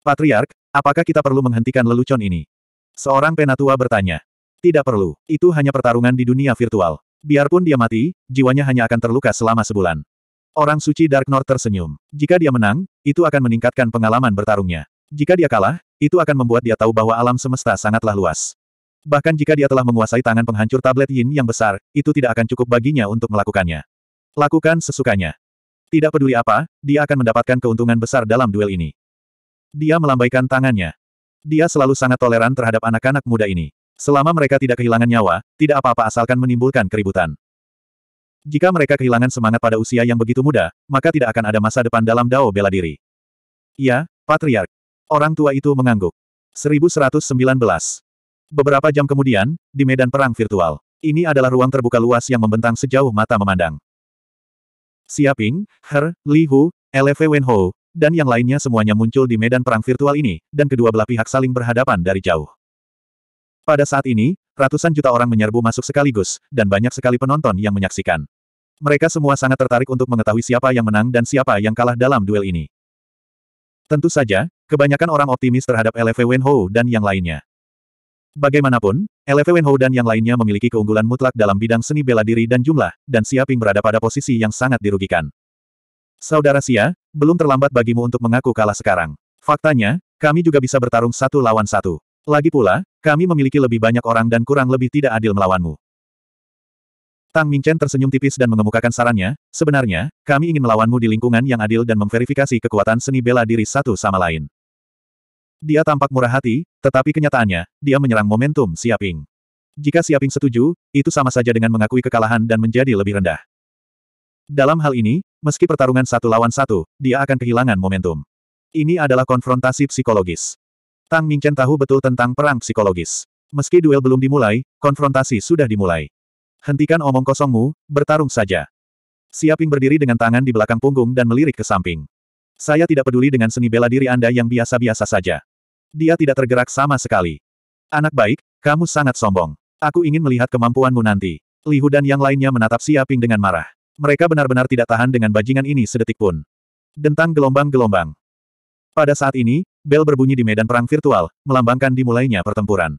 Patriark, apakah kita perlu menghentikan lelucon ini? Seorang penatua bertanya. Tidak perlu, itu hanya pertarungan di dunia virtual. Biarpun dia mati, jiwanya hanya akan terluka selama sebulan. Orang suci Dark North tersenyum. Jika dia menang, itu akan meningkatkan pengalaman bertarungnya. Jika dia kalah, itu akan membuat dia tahu bahwa alam semesta sangatlah luas. Bahkan jika dia telah menguasai tangan penghancur tablet yin yang besar, itu tidak akan cukup baginya untuk melakukannya. Lakukan sesukanya. Tidak peduli apa, dia akan mendapatkan keuntungan besar dalam duel ini. Dia melambaikan tangannya. Dia selalu sangat toleran terhadap anak-anak muda ini. Selama mereka tidak kehilangan nyawa, tidak apa-apa asalkan menimbulkan keributan. Jika mereka kehilangan semangat pada usia yang begitu muda, maka tidak akan ada masa depan dalam dao bela diri. Ya, Patriark. Orang tua itu mengangguk. 1119. Beberapa jam kemudian, di medan perang virtual. Ini adalah ruang terbuka luas yang membentang sejauh mata memandang. Siaping, Her, Li Hu, LV Wenho, dan yang lainnya semuanya muncul di medan perang virtual ini, dan kedua belah pihak saling berhadapan dari jauh. Pada saat ini, ratusan juta orang menyerbu masuk sekaligus, dan banyak sekali penonton yang menyaksikan. Mereka semua sangat tertarik untuk mengetahui siapa yang menang dan siapa yang kalah dalam duel ini. Tentu saja, kebanyakan orang optimis terhadap LV Wenho dan yang lainnya. Bagaimanapun, LV Wenhou dan yang lainnya memiliki keunggulan mutlak dalam bidang seni bela diri dan jumlah, dan Siaping berada pada posisi yang sangat dirugikan. Saudara Sia, belum terlambat bagimu untuk mengaku kalah sekarang. Faktanya, kami juga bisa bertarung satu lawan satu. Lagi pula, kami memiliki lebih banyak orang dan kurang lebih tidak adil melawanmu. Tang Mingchen tersenyum tipis dan mengemukakan sarannya, sebenarnya, kami ingin melawanmu di lingkungan yang adil dan memverifikasi kekuatan seni bela diri satu sama lain. Dia tampak murah hati, tetapi kenyataannya, dia menyerang momentum Siaping. Jika Siaping setuju, itu sama saja dengan mengakui kekalahan dan menjadi lebih rendah. Dalam hal ini, meski pertarungan satu lawan satu, dia akan kehilangan momentum. Ini adalah konfrontasi psikologis. Tang Mingchen tahu betul tentang perang psikologis. Meski duel belum dimulai, konfrontasi sudah dimulai. Hentikan omong kosongmu, bertarung saja. Siaping berdiri dengan tangan di belakang punggung dan melirik ke samping. Saya tidak peduli dengan seni bela diri Anda yang biasa-biasa saja. Dia tidak tergerak sama sekali. Anak baik, kamu sangat sombong. Aku ingin melihat kemampuanmu nanti. Li Hu dan yang lainnya menatap Siaping dengan marah. Mereka benar-benar tidak tahan dengan bajingan ini sedetik pun. Dentang gelombang-gelombang. Pada saat ini, bel berbunyi di medan perang virtual, melambangkan dimulainya pertempuran.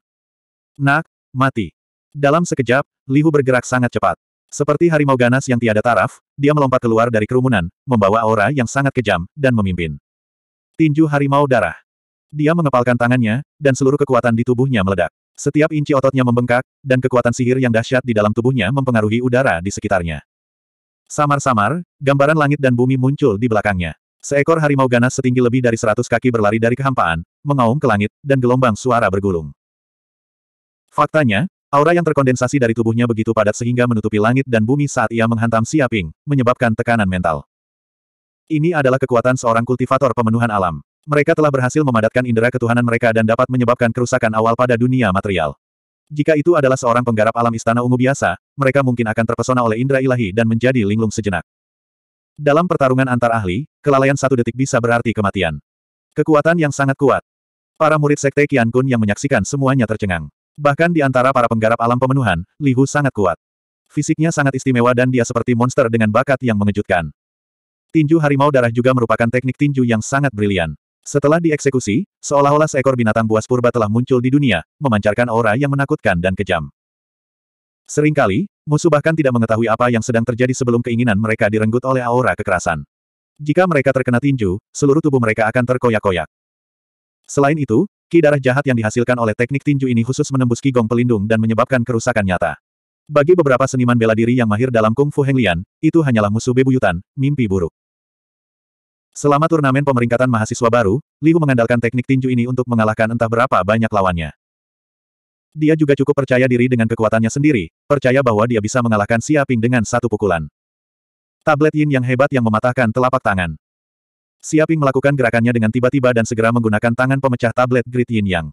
Nak, mati. Dalam sekejap, Li Hu bergerak sangat cepat. Seperti harimau ganas yang tiada taraf, dia melompat keluar dari kerumunan, membawa aura yang sangat kejam, dan memimpin. Tinju harimau darah. Dia mengepalkan tangannya, dan seluruh kekuatan di tubuhnya meledak. Setiap inci ototnya membengkak, dan kekuatan sihir yang dahsyat di dalam tubuhnya mempengaruhi udara di sekitarnya. Samar-samar, gambaran langit dan bumi muncul di belakangnya. Seekor harimau ganas setinggi lebih dari seratus kaki berlari dari kehampaan, mengaum ke langit, dan gelombang suara bergulung. Faktanya, Aura yang terkondensasi dari tubuhnya begitu padat sehingga menutupi langit dan bumi saat ia menghantam Siaping, menyebabkan tekanan mental. Ini adalah kekuatan seorang kultivator pemenuhan alam. Mereka telah berhasil memadatkan indera ketuhanan mereka dan dapat menyebabkan kerusakan awal pada dunia material. Jika itu adalah seorang penggarap alam istana ungu biasa, mereka mungkin akan terpesona oleh indera ilahi dan menjadi linglung sejenak. Dalam pertarungan antar ahli, kelalaian satu detik bisa berarti kematian. Kekuatan yang sangat kuat. Para murid Sekte Kian Kun yang menyaksikan semuanya tercengang. Bahkan di antara para penggarap alam pemenuhan, Li Hu sangat kuat. Fisiknya sangat istimewa dan dia seperti monster dengan bakat yang mengejutkan. Tinju harimau darah juga merupakan teknik tinju yang sangat brilian. Setelah dieksekusi, seolah-olah seekor binatang buas purba telah muncul di dunia, memancarkan aura yang menakutkan dan kejam. Seringkali, musuh bahkan tidak mengetahui apa yang sedang terjadi sebelum keinginan mereka direnggut oleh aura kekerasan. Jika mereka terkena tinju, seluruh tubuh mereka akan terkoyak-koyak. Selain itu, Ki darah jahat yang dihasilkan oleh teknik tinju ini khusus menembus ki gong pelindung dan menyebabkan kerusakan nyata. Bagi beberapa seniman bela diri yang mahir dalam kungfu Henglian, itu hanyalah musuh bebuyutan, mimpi buruk. Selama turnamen pemeringkatan mahasiswa baru, Liu mengandalkan teknik tinju ini untuk mengalahkan entah berapa banyak lawannya. Dia juga cukup percaya diri dengan kekuatannya sendiri, percaya bahwa dia bisa mengalahkan Xia Ping dengan satu pukulan. Tablet Yin yang hebat yang mematahkan telapak tangan. Siaping melakukan gerakannya dengan tiba-tiba dan segera menggunakan tangan pemecah tablet Grid Yin Yang.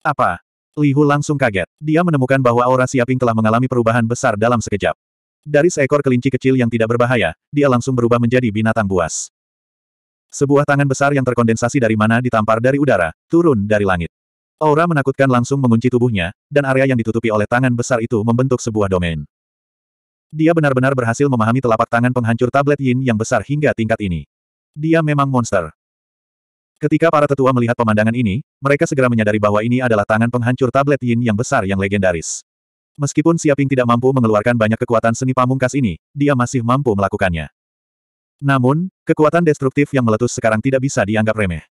Apa? Li Hu langsung kaget. Dia menemukan bahwa aura Siaping telah mengalami perubahan besar dalam sekejap. Dari seekor kelinci kecil yang tidak berbahaya, dia langsung berubah menjadi binatang buas. Sebuah tangan besar yang terkondensasi dari mana ditampar dari udara, turun dari langit. Aura menakutkan langsung mengunci tubuhnya, dan area yang ditutupi oleh tangan besar itu membentuk sebuah domain. Dia benar-benar berhasil memahami telapak tangan penghancur tablet yin yang besar hingga tingkat ini. Dia memang monster. Ketika para tetua melihat pemandangan ini, mereka segera menyadari bahwa ini adalah tangan penghancur tablet yin yang besar yang legendaris. Meskipun Siaping tidak mampu mengeluarkan banyak kekuatan seni pamungkas ini, dia masih mampu melakukannya. Namun, kekuatan destruktif yang meletus sekarang tidak bisa dianggap remeh.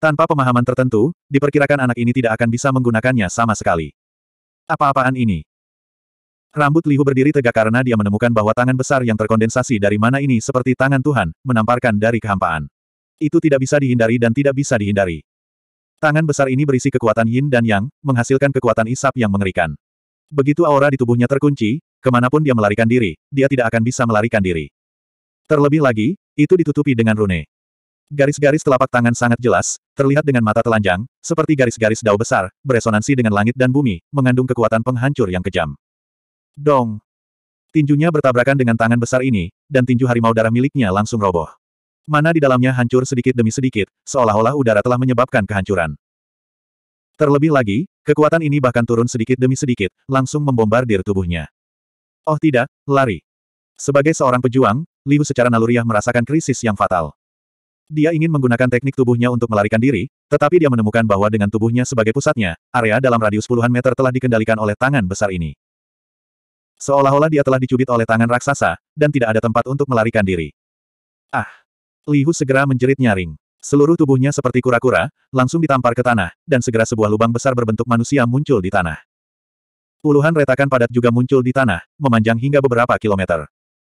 Tanpa pemahaman tertentu, diperkirakan anak ini tidak akan bisa menggunakannya sama sekali. Apa-apaan ini? Rambut Lihu berdiri tegak karena dia menemukan bahwa tangan besar yang terkondensasi dari mana ini seperti tangan Tuhan, menamparkan dari kehampaan. Itu tidak bisa dihindari dan tidak bisa dihindari. Tangan besar ini berisi kekuatan yin dan yang, menghasilkan kekuatan isap yang mengerikan. Begitu aura di tubuhnya terkunci, kemanapun dia melarikan diri, dia tidak akan bisa melarikan diri. Terlebih lagi, itu ditutupi dengan rune. Garis-garis telapak tangan sangat jelas, terlihat dengan mata telanjang, seperti garis-garis dao besar, beresonansi dengan langit dan bumi, mengandung kekuatan penghancur yang kejam. Dong! Tinjunya bertabrakan dengan tangan besar ini, dan tinju harimau darah miliknya langsung roboh. Mana di dalamnya hancur sedikit demi sedikit, seolah-olah udara telah menyebabkan kehancuran. Terlebih lagi, kekuatan ini bahkan turun sedikit demi sedikit, langsung membombardir tubuhnya. Oh tidak, lari. Sebagai seorang pejuang, Liu secara naluriah merasakan krisis yang fatal. Dia ingin menggunakan teknik tubuhnya untuk melarikan diri, tetapi dia menemukan bahwa dengan tubuhnya sebagai pusatnya, area dalam radius puluhan meter telah dikendalikan oleh tangan besar ini. Seolah-olah dia telah dicubit oleh tangan raksasa, dan tidak ada tempat untuk melarikan diri. Ah! Lihu segera menjerit nyaring. Seluruh tubuhnya seperti kura-kura, langsung ditampar ke tanah, dan segera sebuah lubang besar berbentuk manusia muncul di tanah. Puluhan retakan padat juga muncul di tanah, memanjang hingga beberapa kilometer.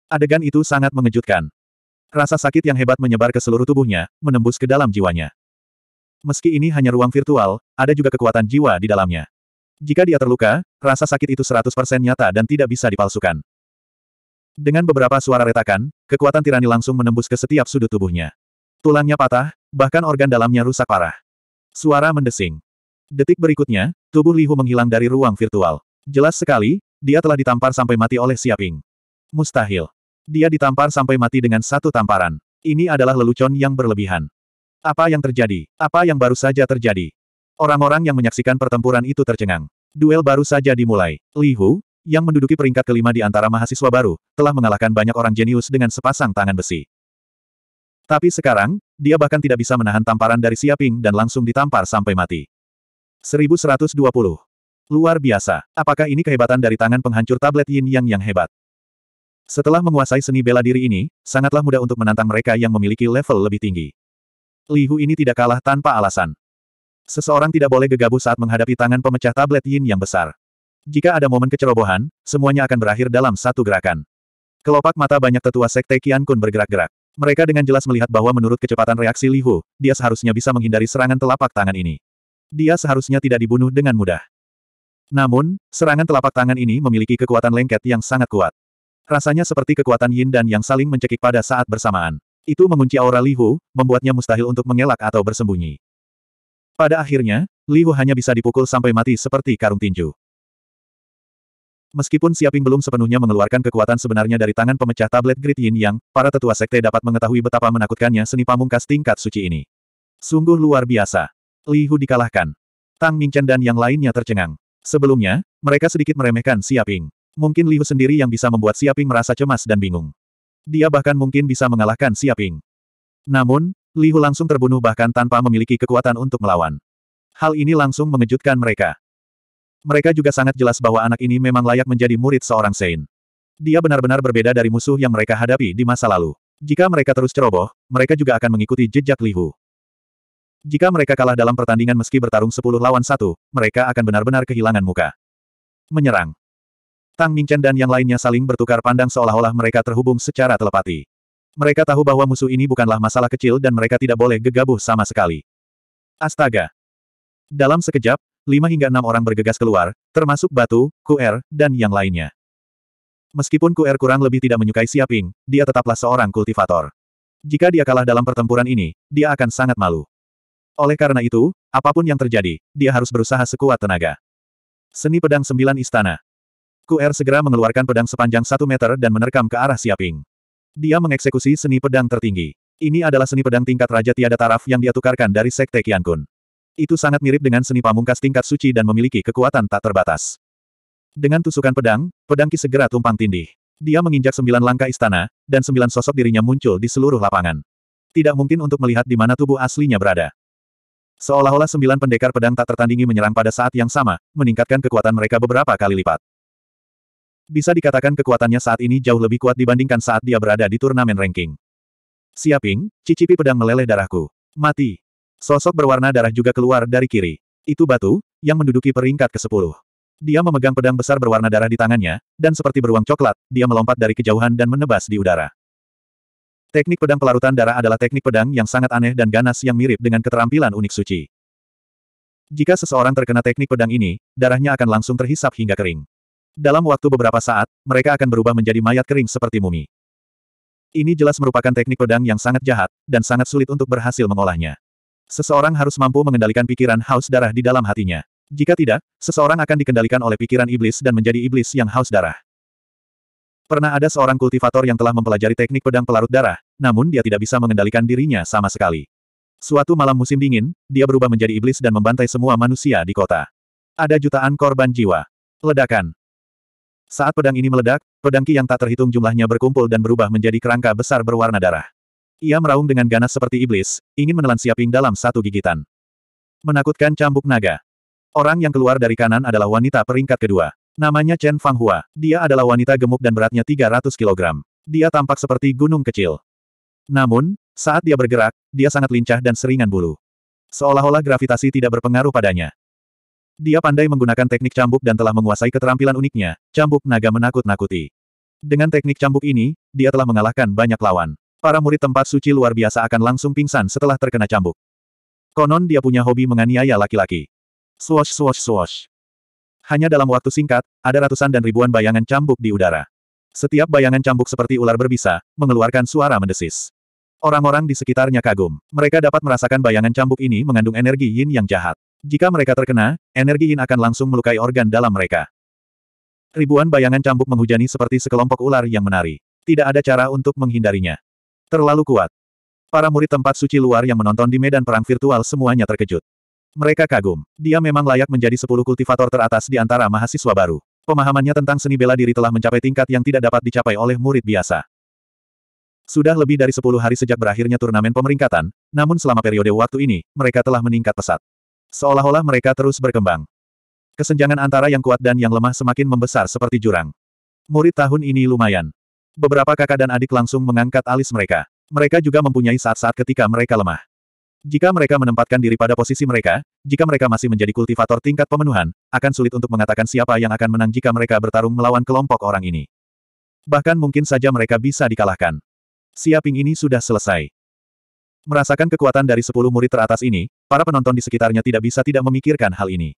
Adegan itu sangat mengejutkan. Rasa sakit yang hebat menyebar ke seluruh tubuhnya, menembus ke dalam jiwanya. Meski ini hanya ruang virtual, ada juga kekuatan jiwa di dalamnya. Jika dia terluka, rasa sakit itu 100% nyata dan tidak bisa dipalsukan. Dengan beberapa suara retakan, kekuatan tirani langsung menembus ke setiap sudut tubuhnya. Tulangnya patah, bahkan organ dalamnya rusak parah. Suara mendesing. Detik berikutnya, tubuh Lihu menghilang dari ruang virtual. Jelas sekali, dia telah ditampar sampai mati oleh Siaping. Mustahil. Dia ditampar sampai mati dengan satu tamparan. Ini adalah lelucon yang berlebihan. Apa yang terjadi? Apa yang baru saja terjadi? Orang-orang yang menyaksikan pertempuran itu tercengang. Duel baru saja dimulai. Li Hu, yang menduduki peringkat kelima di antara mahasiswa baru, telah mengalahkan banyak orang jenius dengan sepasang tangan besi. Tapi sekarang, dia bahkan tidak bisa menahan tamparan dari Siaping dan langsung ditampar sampai mati. 1120. Luar biasa, apakah ini kehebatan dari tangan penghancur tablet yin yang yang hebat? Setelah menguasai seni bela diri ini, sangatlah mudah untuk menantang mereka yang memiliki level lebih tinggi. Li Hu ini tidak kalah tanpa alasan. Seseorang tidak boleh gegabah saat menghadapi tangan pemecah tablet yin yang besar. Jika ada momen kecerobohan, semuanya akan berakhir dalam satu gerakan. Kelopak mata banyak tetua sekte Qian Kun bergerak-gerak. Mereka dengan jelas melihat bahwa menurut kecepatan reaksi Li Hu, dia seharusnya bisa menghindari serangan telapak tangan ini. Dia seharusnya tidak dibunuh dengan mudah. Namun, serangan telapak tangan ini memiliki kekuatan lengket yang sangat kuat. Rasanya seperti kekuatan yin dan yang saling mencekik pada saat bersamaan. Itu mengunci aura Li Hu, membuatnya mustahil untuk mengelak atau bersembunyi. Pada akhirnya, Liu hanya bisa dipukul sampai mati seperti karung tinju. Meskipun Siaping belum sepenuhnya mengeluarkan kekuatan sebenarnya dari tangan pemecah tablet Great Yin Yang, para tetua sekte dapat mengetahui betapa menakutkannya seni pamungkas tingkat suci ini. Sungguh luar biasa. Liu dikalahkan. Tang Mingchen dan yang lainnya tercengang. Sebelumnya, mereka sedikit meremehkan Siaping. Mungkin Liu sendiri yang bisa membuat Siaping merasa cemas dan bingung. Dia bahkan mungkin bisa mengalahkan Siaping. Namun, Hu langsung terbunuh bahkan tanpa memiliki kekuatan untuk melawan. Hal ini langsung mengejutkan mereka. Mereka juga sangat jelas bahwa anak ini memang layak menjadi murid seorang Sein. Dia benar-benar berbeda dari musuh yang mereka hadapi di masa lalu. Jika mereka terus ceroboh, mereka juga akan mengikuti jejak Lihu. Jika mereka kalah dalam pertandingan meski bertarung 10 lawan satu, mereka akan benar-benar kehilangan muka. Menyerang. Tang Mingchen dan yang lainnya saling bertukar pandang seolah-olah mereka terhubung secara telepati. Mereka tahu bahwa musuh ini bukanlah masalah kecil dan mereka tidak boleh gegabah sama sekali. Astaga! Dalam sekejap, lima hingga enam orang bergegas keluar, termasuk Batu, Kuer, dan yang lainnya. Meskipun Kuer kurang lebih tidak menyukai Siaping, dia tetaplah seorang kultivator. Jika dia kalah dalam pertempuran ini, dia akan sangat malu. Oleh karena itu, apapun yang terjadi, dia harus berusaha sekuat tenaga. Seni Pedang Sembilan Istana Kuer segera mengeluarkan pedang sepanjang satu meter dan menerkam ke arah Siaping. Dia mengeksekusi seni pedang tertinggi. Ini adalah seni pedang tingkat Raja Tiada Taraf yang dia tukarkan dari Sekte Kian Kun. Itu sangat mirip dengan seni pamungkas tingkat suci dan memiliki kekuatan tak terbatas. Dengan tusukan pedang, pedang Ki segera tumpang tindih. Dia menginjak sembilan langkah istana, dan sembilan sosok dirinya muncul di seluruh lapangan. Tidak mungkin untuk melihat di mana tubuh aslinya berada. Seolah-olah sembilan pendekar pedang tak tertandingi menyerang pada saat yang sama, meningkatkan kekuatan mereka beberapa kali lipat. Bisa dikatakan kekuatannya saat ini jauh lebih kuat dibandingkan saat dia berada di turnamen ranking. Siaping, cicipi pedang meleleh darahku. Mati. Sosok berwarna darah juga keluar dari kiri. Itu batu, yang menduduki peringkat ke-10. Dia memegang pedang besar berwarna darah di tangannya, dan seperti beruang coklat, dia melompat dari kejauhan dan menebas di udara. Teknik pedang pelarutan darah adalah teknik pedang yang sangat aneh dan ganas yang mirip dengan keterampilan unik suci. Jika seseorang terkena teknik pedang ini, darahnya akan langsung terhisap hingga kering. Dalam waktu beberapa saat, mereka akan berubah menjadi mayat kering seperti mumi. Ini jelas merupakan teknik pedang yang sangat jahat, dan sangat sulit untuk berhasil mengolahnya. Seseorang harus mampu mengendalikan pikiran haus darah di dalam hatinya. Jika tidak, seseorang akan dikendalikan oleh pikiran iblis dan menjadi iblis yang haus darah. Pernah ada seorang kultivator yang telah mempelajari teknik pedang pelarut darah, namun dia tidak bisa mengendalikan dirinya sama sekali. Suatu malam musim dingin, dia berubah menjadi iblis dan membantai semua manusia di kota. Ada jutaan korban jiwa. Ledakan. Saat pedang ini meledak, pedang Ki yang tak terhitung jumlahnya berkumpul dan berubah menjadi kerangka besar berwarna darah. Ia meraung dengan ganas seperti iblis, ingin menelan Siaping dalam satu gigitan. Menakutkan cambuk naga. Orang yang keluar dari kanan adalah wanita peringkat kedua. Namanya Chen Fanghua. Dia adalah wanita gemuk dan beratnya 300 kg. Dia tampak seperti gunung kecil. Namun, saat dia bergerak, dia sangat lincah dan seringan bulu. Seolah-olah gravitasi tidak berpengaruh padanya. Dia pandai menggunakan teknik cambuk dan telah menguasai keterampilan uniknya, cambuk naga menakut-nakuti. Dengan teknik cambuk ini, dia telah mengalahkan banyak lawan. Para murid tempat suci luar biasa akan langsung pingsan setelah terkena cambuk. Konon dia punya hobi menganiaya laki-laki. Swash swash swash. Hanya dalam waktu singkat, ada ratusan dan ribuan bayangan cambuk di udara. Setiap bayangan cambuk seperti ular berbisa, mengeluarkan suara mendesis. Orang-orang di sekitarnya kagum. Mereka dapat merasakan bayangan cambuk ini mengandung energi yin yang jahat. Jika mereka terkena, energi yin akan langsung melukai organ dalam mereka. Ribuan bayangan cambuk menghujani seperti sekelompok ular yang menari. Tidak ada cara untuk menghindarinya. Terlalu kuat. Para murid tempat suci luar yang menonton di medan perang virtual semuanya terkejut. Mereka kagum. Dia memang layak menjadi sepuluh kultivator teratas di antara mahasiswa baru. Pemahamannya tentang seni bela diri telah mencapai tingkat yang tidak dapat dicapai oleh murid biasa. Sudah lebih dari sepuluh hari sejak berakhirnya turnamen pemeringkatan, namun selama periode waktu ini, mereka telah meningkat pesat. Seolah-olah mereka terus berkembang. Kesenjangan antara yang kuat dan yang lemah semakin membesar seperti jurang. Murid tahun ini lumayan. Beberapa kakak dan adik langsung mengangkat alis mereka. Mereka juga mempunyai saat-saat ketika mereka lemah. Jika mereka menempatkan diri pada posisi mereka, jika mereka masih menjadi kultivator tingkat pemenuhan, akan sulit untuk mengatakan siapa yang akan menang jika mereka bertarung melawan kelompok orang ini. Bahkan mungkin saja mereka bisa dikalahkan. Siaping ini sudah selesai. Merasakan kekuatan dari sepuluh murid teratas ini, para penonton di sekitarnya tidak bisa tidak memikirkan hal ini.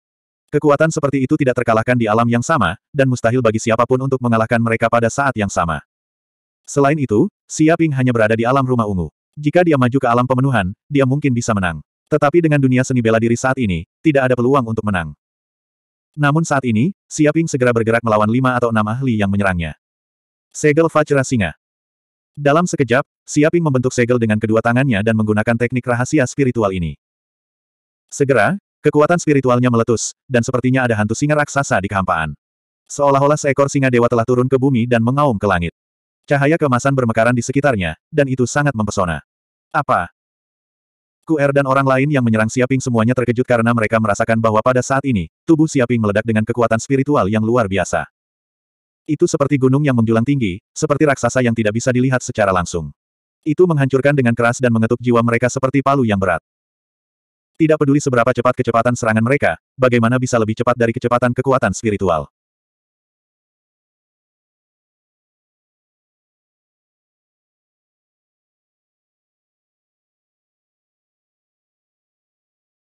Kekuatan seperti itu tidak terkalahkan di alam yang sama, dan mustahil bagi siapapun untuk mengalahkan mereka pada saat yang sama. Selain itu, Siaping hanya berada di alam rumah ungu. Jika dia maju ke alam pemenuhan, dia mungkin bisa menang. Tetapi dengan dunia seni bela diri saat ini, tidak ada peluang untuk menang. Namun saat ini, Siaping segera bergerak melawan lima atau enam ahli yang menyerangnya. Segel Fajra Singa. Dalam sekejap, Siaping membentuk segel dengan kedua tangannya dan menggunakan teknik rahasia spiritual ini. Segera, kekuatan spiritualnya meletus, dan sepertinya ada hantu singa raksasa di kehampaan. Seolah-olah seekor singa dewa telah turun ke bumi dan mengaum ke langit. Cahaya kemasan bermekaran di sekitarnya, dan itu sangat mempesona. Apa? QR er dan orang lain yang menyerang Siaping semuanya terkejut karena mereka merasakan bahwa pada saat ini, tubuh Siaping meledak dengan kekuatan spiritual yang luar biasa. Itu seperti gunung yang menjulang tinggi, seperti raksasa yang tidak bisa dilihat secara langsung. Itu menghancurkan dengan keras dan mengetuk jiwa mereka seperti palu yang berat. Tidak peduli seberapa cepat kecepatan serangan mereka, bagaimana bisa lebih cepat dari kecepatan kekuatan spiritual.